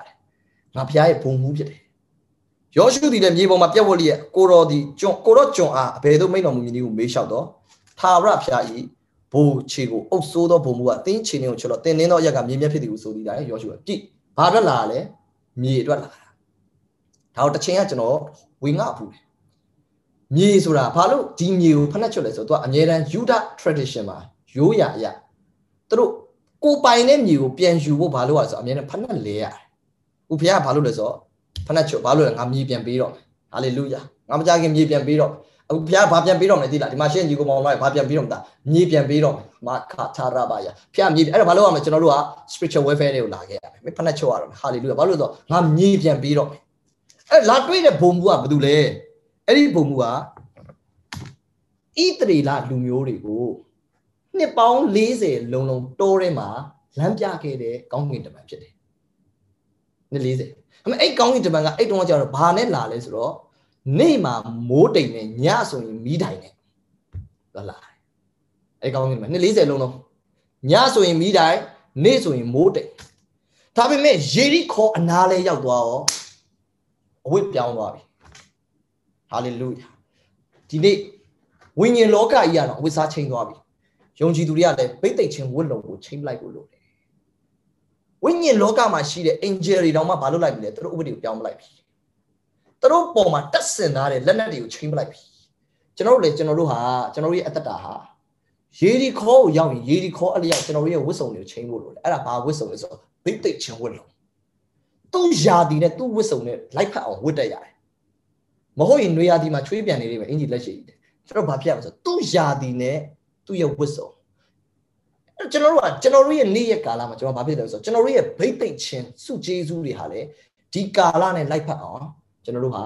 ငါဘုရားရဲ့ဘုံမိုးဖြစ်တယ်ယောရှုသည်လည်းမြေပေါ်မှာပြက်ဝက်လျက်ကိုတော်သည်ကျွန်ကိုတော်ကျွန်အားအဘယ်သို့မိန့်တော်မူမည်နည်းဟုမေးလျှောက်တော့ထာဝရဘုရား၏ဘိုးခြေကိုအုပ်ဆိုးသောဘုံမူကတင်းခြေနဲ့ကိုချွတ်တော့တင်းနှင်းသောအရက်ကမြေမြက်ဖြစ်သည်ဟုဆိုသည်ဒါရဲ့ယောရှုကကြည့်ဘာအတွက်လာလဲမြေအတွက်လာတာဒါတော့တစ်ချိန်ကကျွန်တော်ဝင်ငှဘူးတယ်မြေဆိုတာဘာလို့ဒီမြေကိုဖက်နှက်ချွတ်လဲဆိုတော့သူကအမြဲတမ်းယူဒ tradition မှာရိုးရာအရသူတို့ကိုပိုင်တဲ့မြေကိုပြန်ယူဖို့ဘာလို့ရလဲဆိုအမြဲတမ်းဖက်နှက်လဲရတယ်။ဦးဖေကဘာလို့လဲဆိုတော့ဖက်နှက်ချွတ်ဘာလို့လဲငါမြေပြန်ပေးတော့မယ်။ဟာလေလုယာ။ငါမကြခင်မြေပြန်ပေးတော့မယ်အခုဘုရားဘာပြန်ပေးတော့မလဲသိလားဒီမှာရှင်းညီကောင်မောင်လိုက်ဘာပြန်ပေးတော့မလားမြေပြန်ပေးတော့မခထာရပါယဘုရားမြေအဲ့တော့ဘာလို့ရမလဲကျွန်တော်တို့က spiritual welfare တွေကိုလာခဲ့ရမယ်မင်းဖက်နှက်ချော်ရတော့ hallelujah ဘာလို့လဲဆိုတော့ငါမြေပြန်ပေးတော့အဲ့လာတွေ့တဲ့ဘုံဘူးကဘာတူလဲအဲ့ဒီဘုံဘူးကဣတရီလာလူမျိုးတွေကိုနှစ်ပေါင်း40လုံးလုံးတိုးထဲမှာလမ်းပြခဲ့တဲ့ကောင်းကင်တမန်ဖြစ်တယ်နှစ်40အဲ့အဲ့ကောင်းကင်တမန်ကအဲ့တုန်းကကျတော့ဘာနဲ့လာလဲဆိုတော့နေ့မှာမိုးတိမ်နဲ့ညဆိုရင်မီးတိုင်နဲ့ဟုတ်လားအဲကောင်းနေမှာ240လုံးလုံးညဆိုရင်မီးတိုင်နေ့ဆိုရင်မိုးတိမ်ဒါပေမဲ့ယေရီခေါအနာလဲရောက်သွားရောအဝိပြောင်းသွားပြီဟာလေလုယာဒီနေ့ဝိညာဉ်လောကကြီးကတော့အဝိစားချိန်သွားပြီယုံကြည်သူတွေကလည်းပိတ်သိမ့်ခြင်းဝတ်လုံကိုချိန်လိုက်ကိုလို့တယ်ဝိညာဉ်လောကမှာရှိတဲ့ angel တွေတောင်မှမလုပ်လိုက်ဘူးလေသူတို့ဥပဒေကိုပြောင်းမလိုက်ဘူးသူတို့ပေါ်မှာတက်ဆင်ထားတဲ့လက်နက်တွေကိုချိန်ပလိုက်ပြီကျွန်တော်တို့လေကျွန်တော်တို့ဟာကျွန်တော်တို့ရဲ့အတ္တဟာရေဒီခေါ်ကိုရောက်ရင်ရေဒီခေါ်အလျောက်ကျွန်တော်တို့ရဲ့ဝတ်စုံတွေကိုချိန်ဖို့လိုတယ်အဲ့ဒါဘာဝတ်စုံလဲဆိုတော့ဘိတ်သိက်ချင်းဝတ်လို့သူ့ယာတီနဲ့သူ့ဝတ်စုံနဲ့လိုက်ဖက်အောင်ဝတ်တတ်ရတယ်မဟုတ်ရင်နွေယာတီမှာချွေးပြန်နေလိမ့်မယ်အင်ကြီးလက်ရှိတယ်ကျွန်တော်ဘာဖြစ်ရမလဲဆိုတော့သူ့ယာတီနဲ့သူ့ရဲ့ဝတ်စုံကျွန်တော်တို့ကကျွန်တော်တို့ရဲ့နေ့ရက်ကာလမှာကျွန်တော်ဘာဖြစ်လဲဆိုတော့ကျွန်တော်တို့ရဲ့ဘိတ်သိက်ချင်းစုကျေးဇူးတွေဟာလေဒီကာလနဲ့လိုက်ဖက်အောင်ကျွန်တော်တို့ဟာ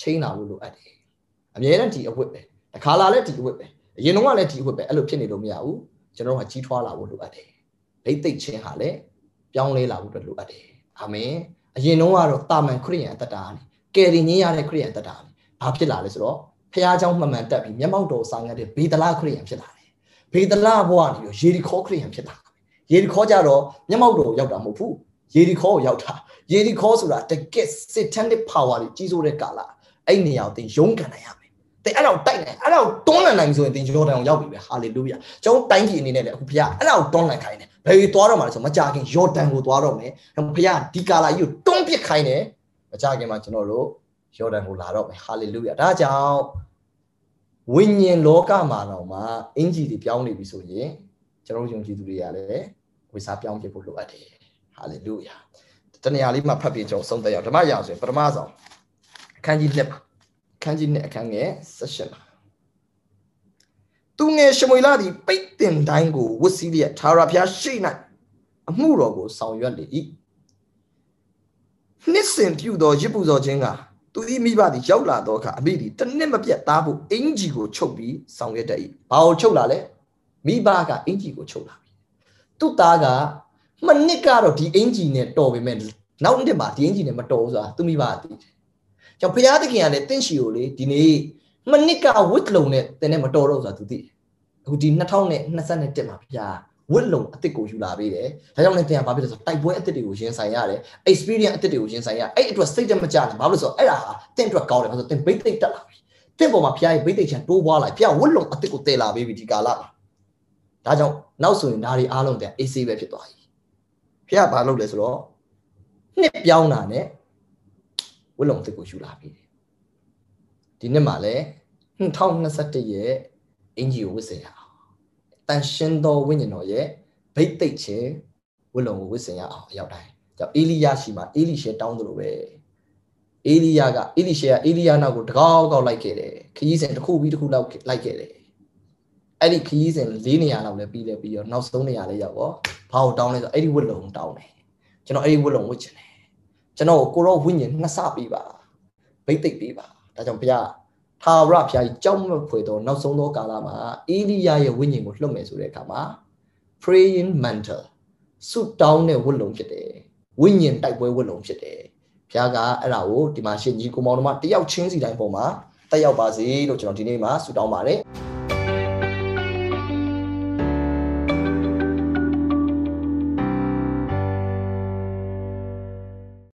ချိန်လာလို့လိုအပ်တယ်အများနဲ့ဒီအဝတ်ပဲတခါလာလဲဒီအဝတ်ပဲအရင်တော့ကလည်းဒီအဝတ်ပဲအဲ့လိုဖြစ်နေလို့မရဘူးကျွန်တော်တို့ဟာကြီးထွားလာဖို့လိုအပ်တယ်လိတ်သိပ်ခြင်းဟာလည်းပြောင်းလဲလာဖို့အတွက်လိုအပ်တယ်အာမင်အရင်တော့ကတော့တာမန်ခရိယန်အတ္တတာနေကယ်တင်ညင်းရတဲ့ခရိယန်အတ္တတာနေဘာဖြစ်လာလဲဆိုတော့ဖះเจ้าမှန်မှန်တက်ပြီးမျက်မှောက်တော်ဆောင်ရတဲ့ဘေဒလာခရိယန်ဖြစ်လာတယ်ဘေဒလာဘဝနေပြီးယေရီခေါခရိယန်ဖြစ်လာတယ်ယေရီခေါကြတော့မျက်မှောက်တော် ရောက်တာမဟုတ်ဘူးယေရီခေါကိုရောက်တာယေရီခေါဆိုတာတကက်စစ်တန်တစ်ပါဝါကြီးကြီးစိုးတဲ့ကာလအဲ့နေရာကိုသင်ရုန်းကန်နိုင်ရမယ်သင်အဲ့လောက်တိုက်နိုင်အဲ့လောက်တွန်းလှန်နိုင်ဆိုရင်သင်ဂျော်ဒန်ကိုရောက်ပြီပဲဟာလေလုယာကျွန်တော်တိုင်းပြည်အနေနဲ့လည်းအခုဘုရားအဲ့လောက်တွန်းလှန်ခိုင်းတယ်ဘယ်ကြီးသွားတော့မှာလဲဆိုမကြခင်ယော်ဒန်ကိုသွားတော့မယ်ဘုရားဒီကာလကြီးကိုတွန်းပစ်ခိုင်းတယ်မကြခင်မှာကျွန်တော်တို့ယော်ဒန်ကိုလာတော့မယ်ဟာလေလုယာဒါကြောင့်ဝိညာဉ်လောကမှာတော့မှအင်ဂျီတွေပြောင်းနေပြီဆိုရင်ကျွန်တော်ယုံကြည်သူတွေကလည်းဝိစားပြောင်းပြဖို့လိုအပ်တယ်ဟာလေလုယာတနေရာလေးမှာဖတ်ပြကြအောင်ဆုံးသက်ရအောင်ဓမ္မရာဆိုရင်ပထမဆုံးအခန်းကြီး1ပါအခန်းကြီး1အခန်းငယ်16ပါသူငယ်ရှမွေလာသည်ပိတ်တင်တိုင်းကိုဝတ်စည်းလျက်သာရဖျားရှိ၌အမှုတော်ကိုဆောင်ရွက်လေ၏နှစ်စဉ်ပြုသောရစ်ပူဇော်ခြင်းကသူ၏မိဘသည်ရောက်လာသောအခါအမိသည်တနစ်မပြတ်သားဖို့အင်ကြီးကိုချုပ်ပြီးဆောင်ရွက်တတ်၏။ဘာကိုချုပ်လာလဲ။မိဘကအင်ကြီးကိုချုပ်လာပြီ။သူ့သားကမနစ်ကတော့ဒီအင်ဂျီနဲ့တော်ပေမဲ့နောက်နှစ်မှာဒီအင်ဂျီနဲ့မတော်ဘူးဆိုတာသူမိဘကသိတယ်။ကြောင့်ဘုရားသခင်ကလည်းတင့်ရှီကိုလေဒီနေ့မနစ်ကဝစ်လုံနဲ့တင်းနဲ့မတော်တော့ဆိုတာသူသိတယ်။အခုဒီ2021မှာဘုရားဝစ်လုံအစ်စ်ကိုယူလာပေးတယ်။ဒါကြောင့်လည်းတင်ကဘာဖြစ်လဲဆိုတိုက်ပွဲအစ်စ်တွေကိုရင်ဆိုင်ရတယ်။ experience အစ်စ်တွေကိုရင်ဆိုင်ရအဲ့အတွက်စိတ်တမကြနဲ့ဘာလို့လဲဆိုတော့အဲ့ဒါဟာတင့်အတွက်ကောင်းတယ်ဘာလို့ဆိုတော့တင်ဘိတ်သိက်တက်လာပြီ။တင့်ပေါ်မှာဘုရားရဲ့ဘိတ်သိက်ချံတိုးပွားလာဘုရားဝစ်လုံအစ်စ်ကိုတည်လာပေးပြီဒီကာလမှာ။ဒါကြောင့်နောက်ဆိုရင်ဒါတွေအားလုံးတည်း AC ပဲဖြစ်သွားပြီဖះဘာလုပ်လဲဆိုတော့နှစ်ပြောင်းတာနဲ့ဝိလုံသစ်ကိုယူလာပြီဒီနှစ်မှာလဲ2021ရဲ့အင်ဂျီကိုဝစ်စင်ရအောင်တန်ရှင်းသောဝိညာဉ်တော်ရဲ့ဗိတ်သိက်ခြင်းဝိလုံကိုဝစ်စင်ရအောင်အရောက်တိုင်းကြောင့်အေလိယရှိမှာအေလိရှေတောင်းသလိုပဲအေလိယကအေလိရှေကအေလိယနောက်ကိုတကောက်ကောက်လိုက်ခဲ့တယ်ခရီးစဉ်တစ်ခုပြီးတစ်ခုလောက်လိုက်ခဲ့တယ်အဲ့ဒီခရီးစဉ်၄နေရာလောက်လည်းပြီးလဲပြီးတော့နောက်ဆုံးနေရာလည်းရောက်တော့ဘာကိုတောင်းလဲဆိုအဲ့ဒီဝတ်လုံတောင်းတယ်ကျွန်တော်အဲ့ဒီဝတ်လုံဝတ်ချင်တယ်ကျွန်တော်ကိုရောဝိညာဉ်နှစ်ဆပေးပါဗိတ်သိက်ပေးပါဒါကြောင့်ဘုရားသာဝရဘုရားကြီးကြောက်မဖွယ်တော့နောက်ဆုံးသောကာလမှာအေလိယရဲ့ဝိညာဉ်ကိုလွှတ်မယ်ဆိုတဲ့အခါမှာ praying mantle ဆုတောင်းတဲ့ဝတ်လုံဖြစ်တယ်ဝိညာဉ်တိုက်ပွဲဝတ်လုံဖြစ်တယ်ဘုရားကအဲ့ဒါကိုဒီမှာရှင်ကြီးကိုမောင်တို့မတယောက်ချင်းစီတိုင်းပုံမှာတက်ရောက်ပါစေလို့ကျွန်တော်ဒီနေ့မှာဆုတောင်းပါတယ်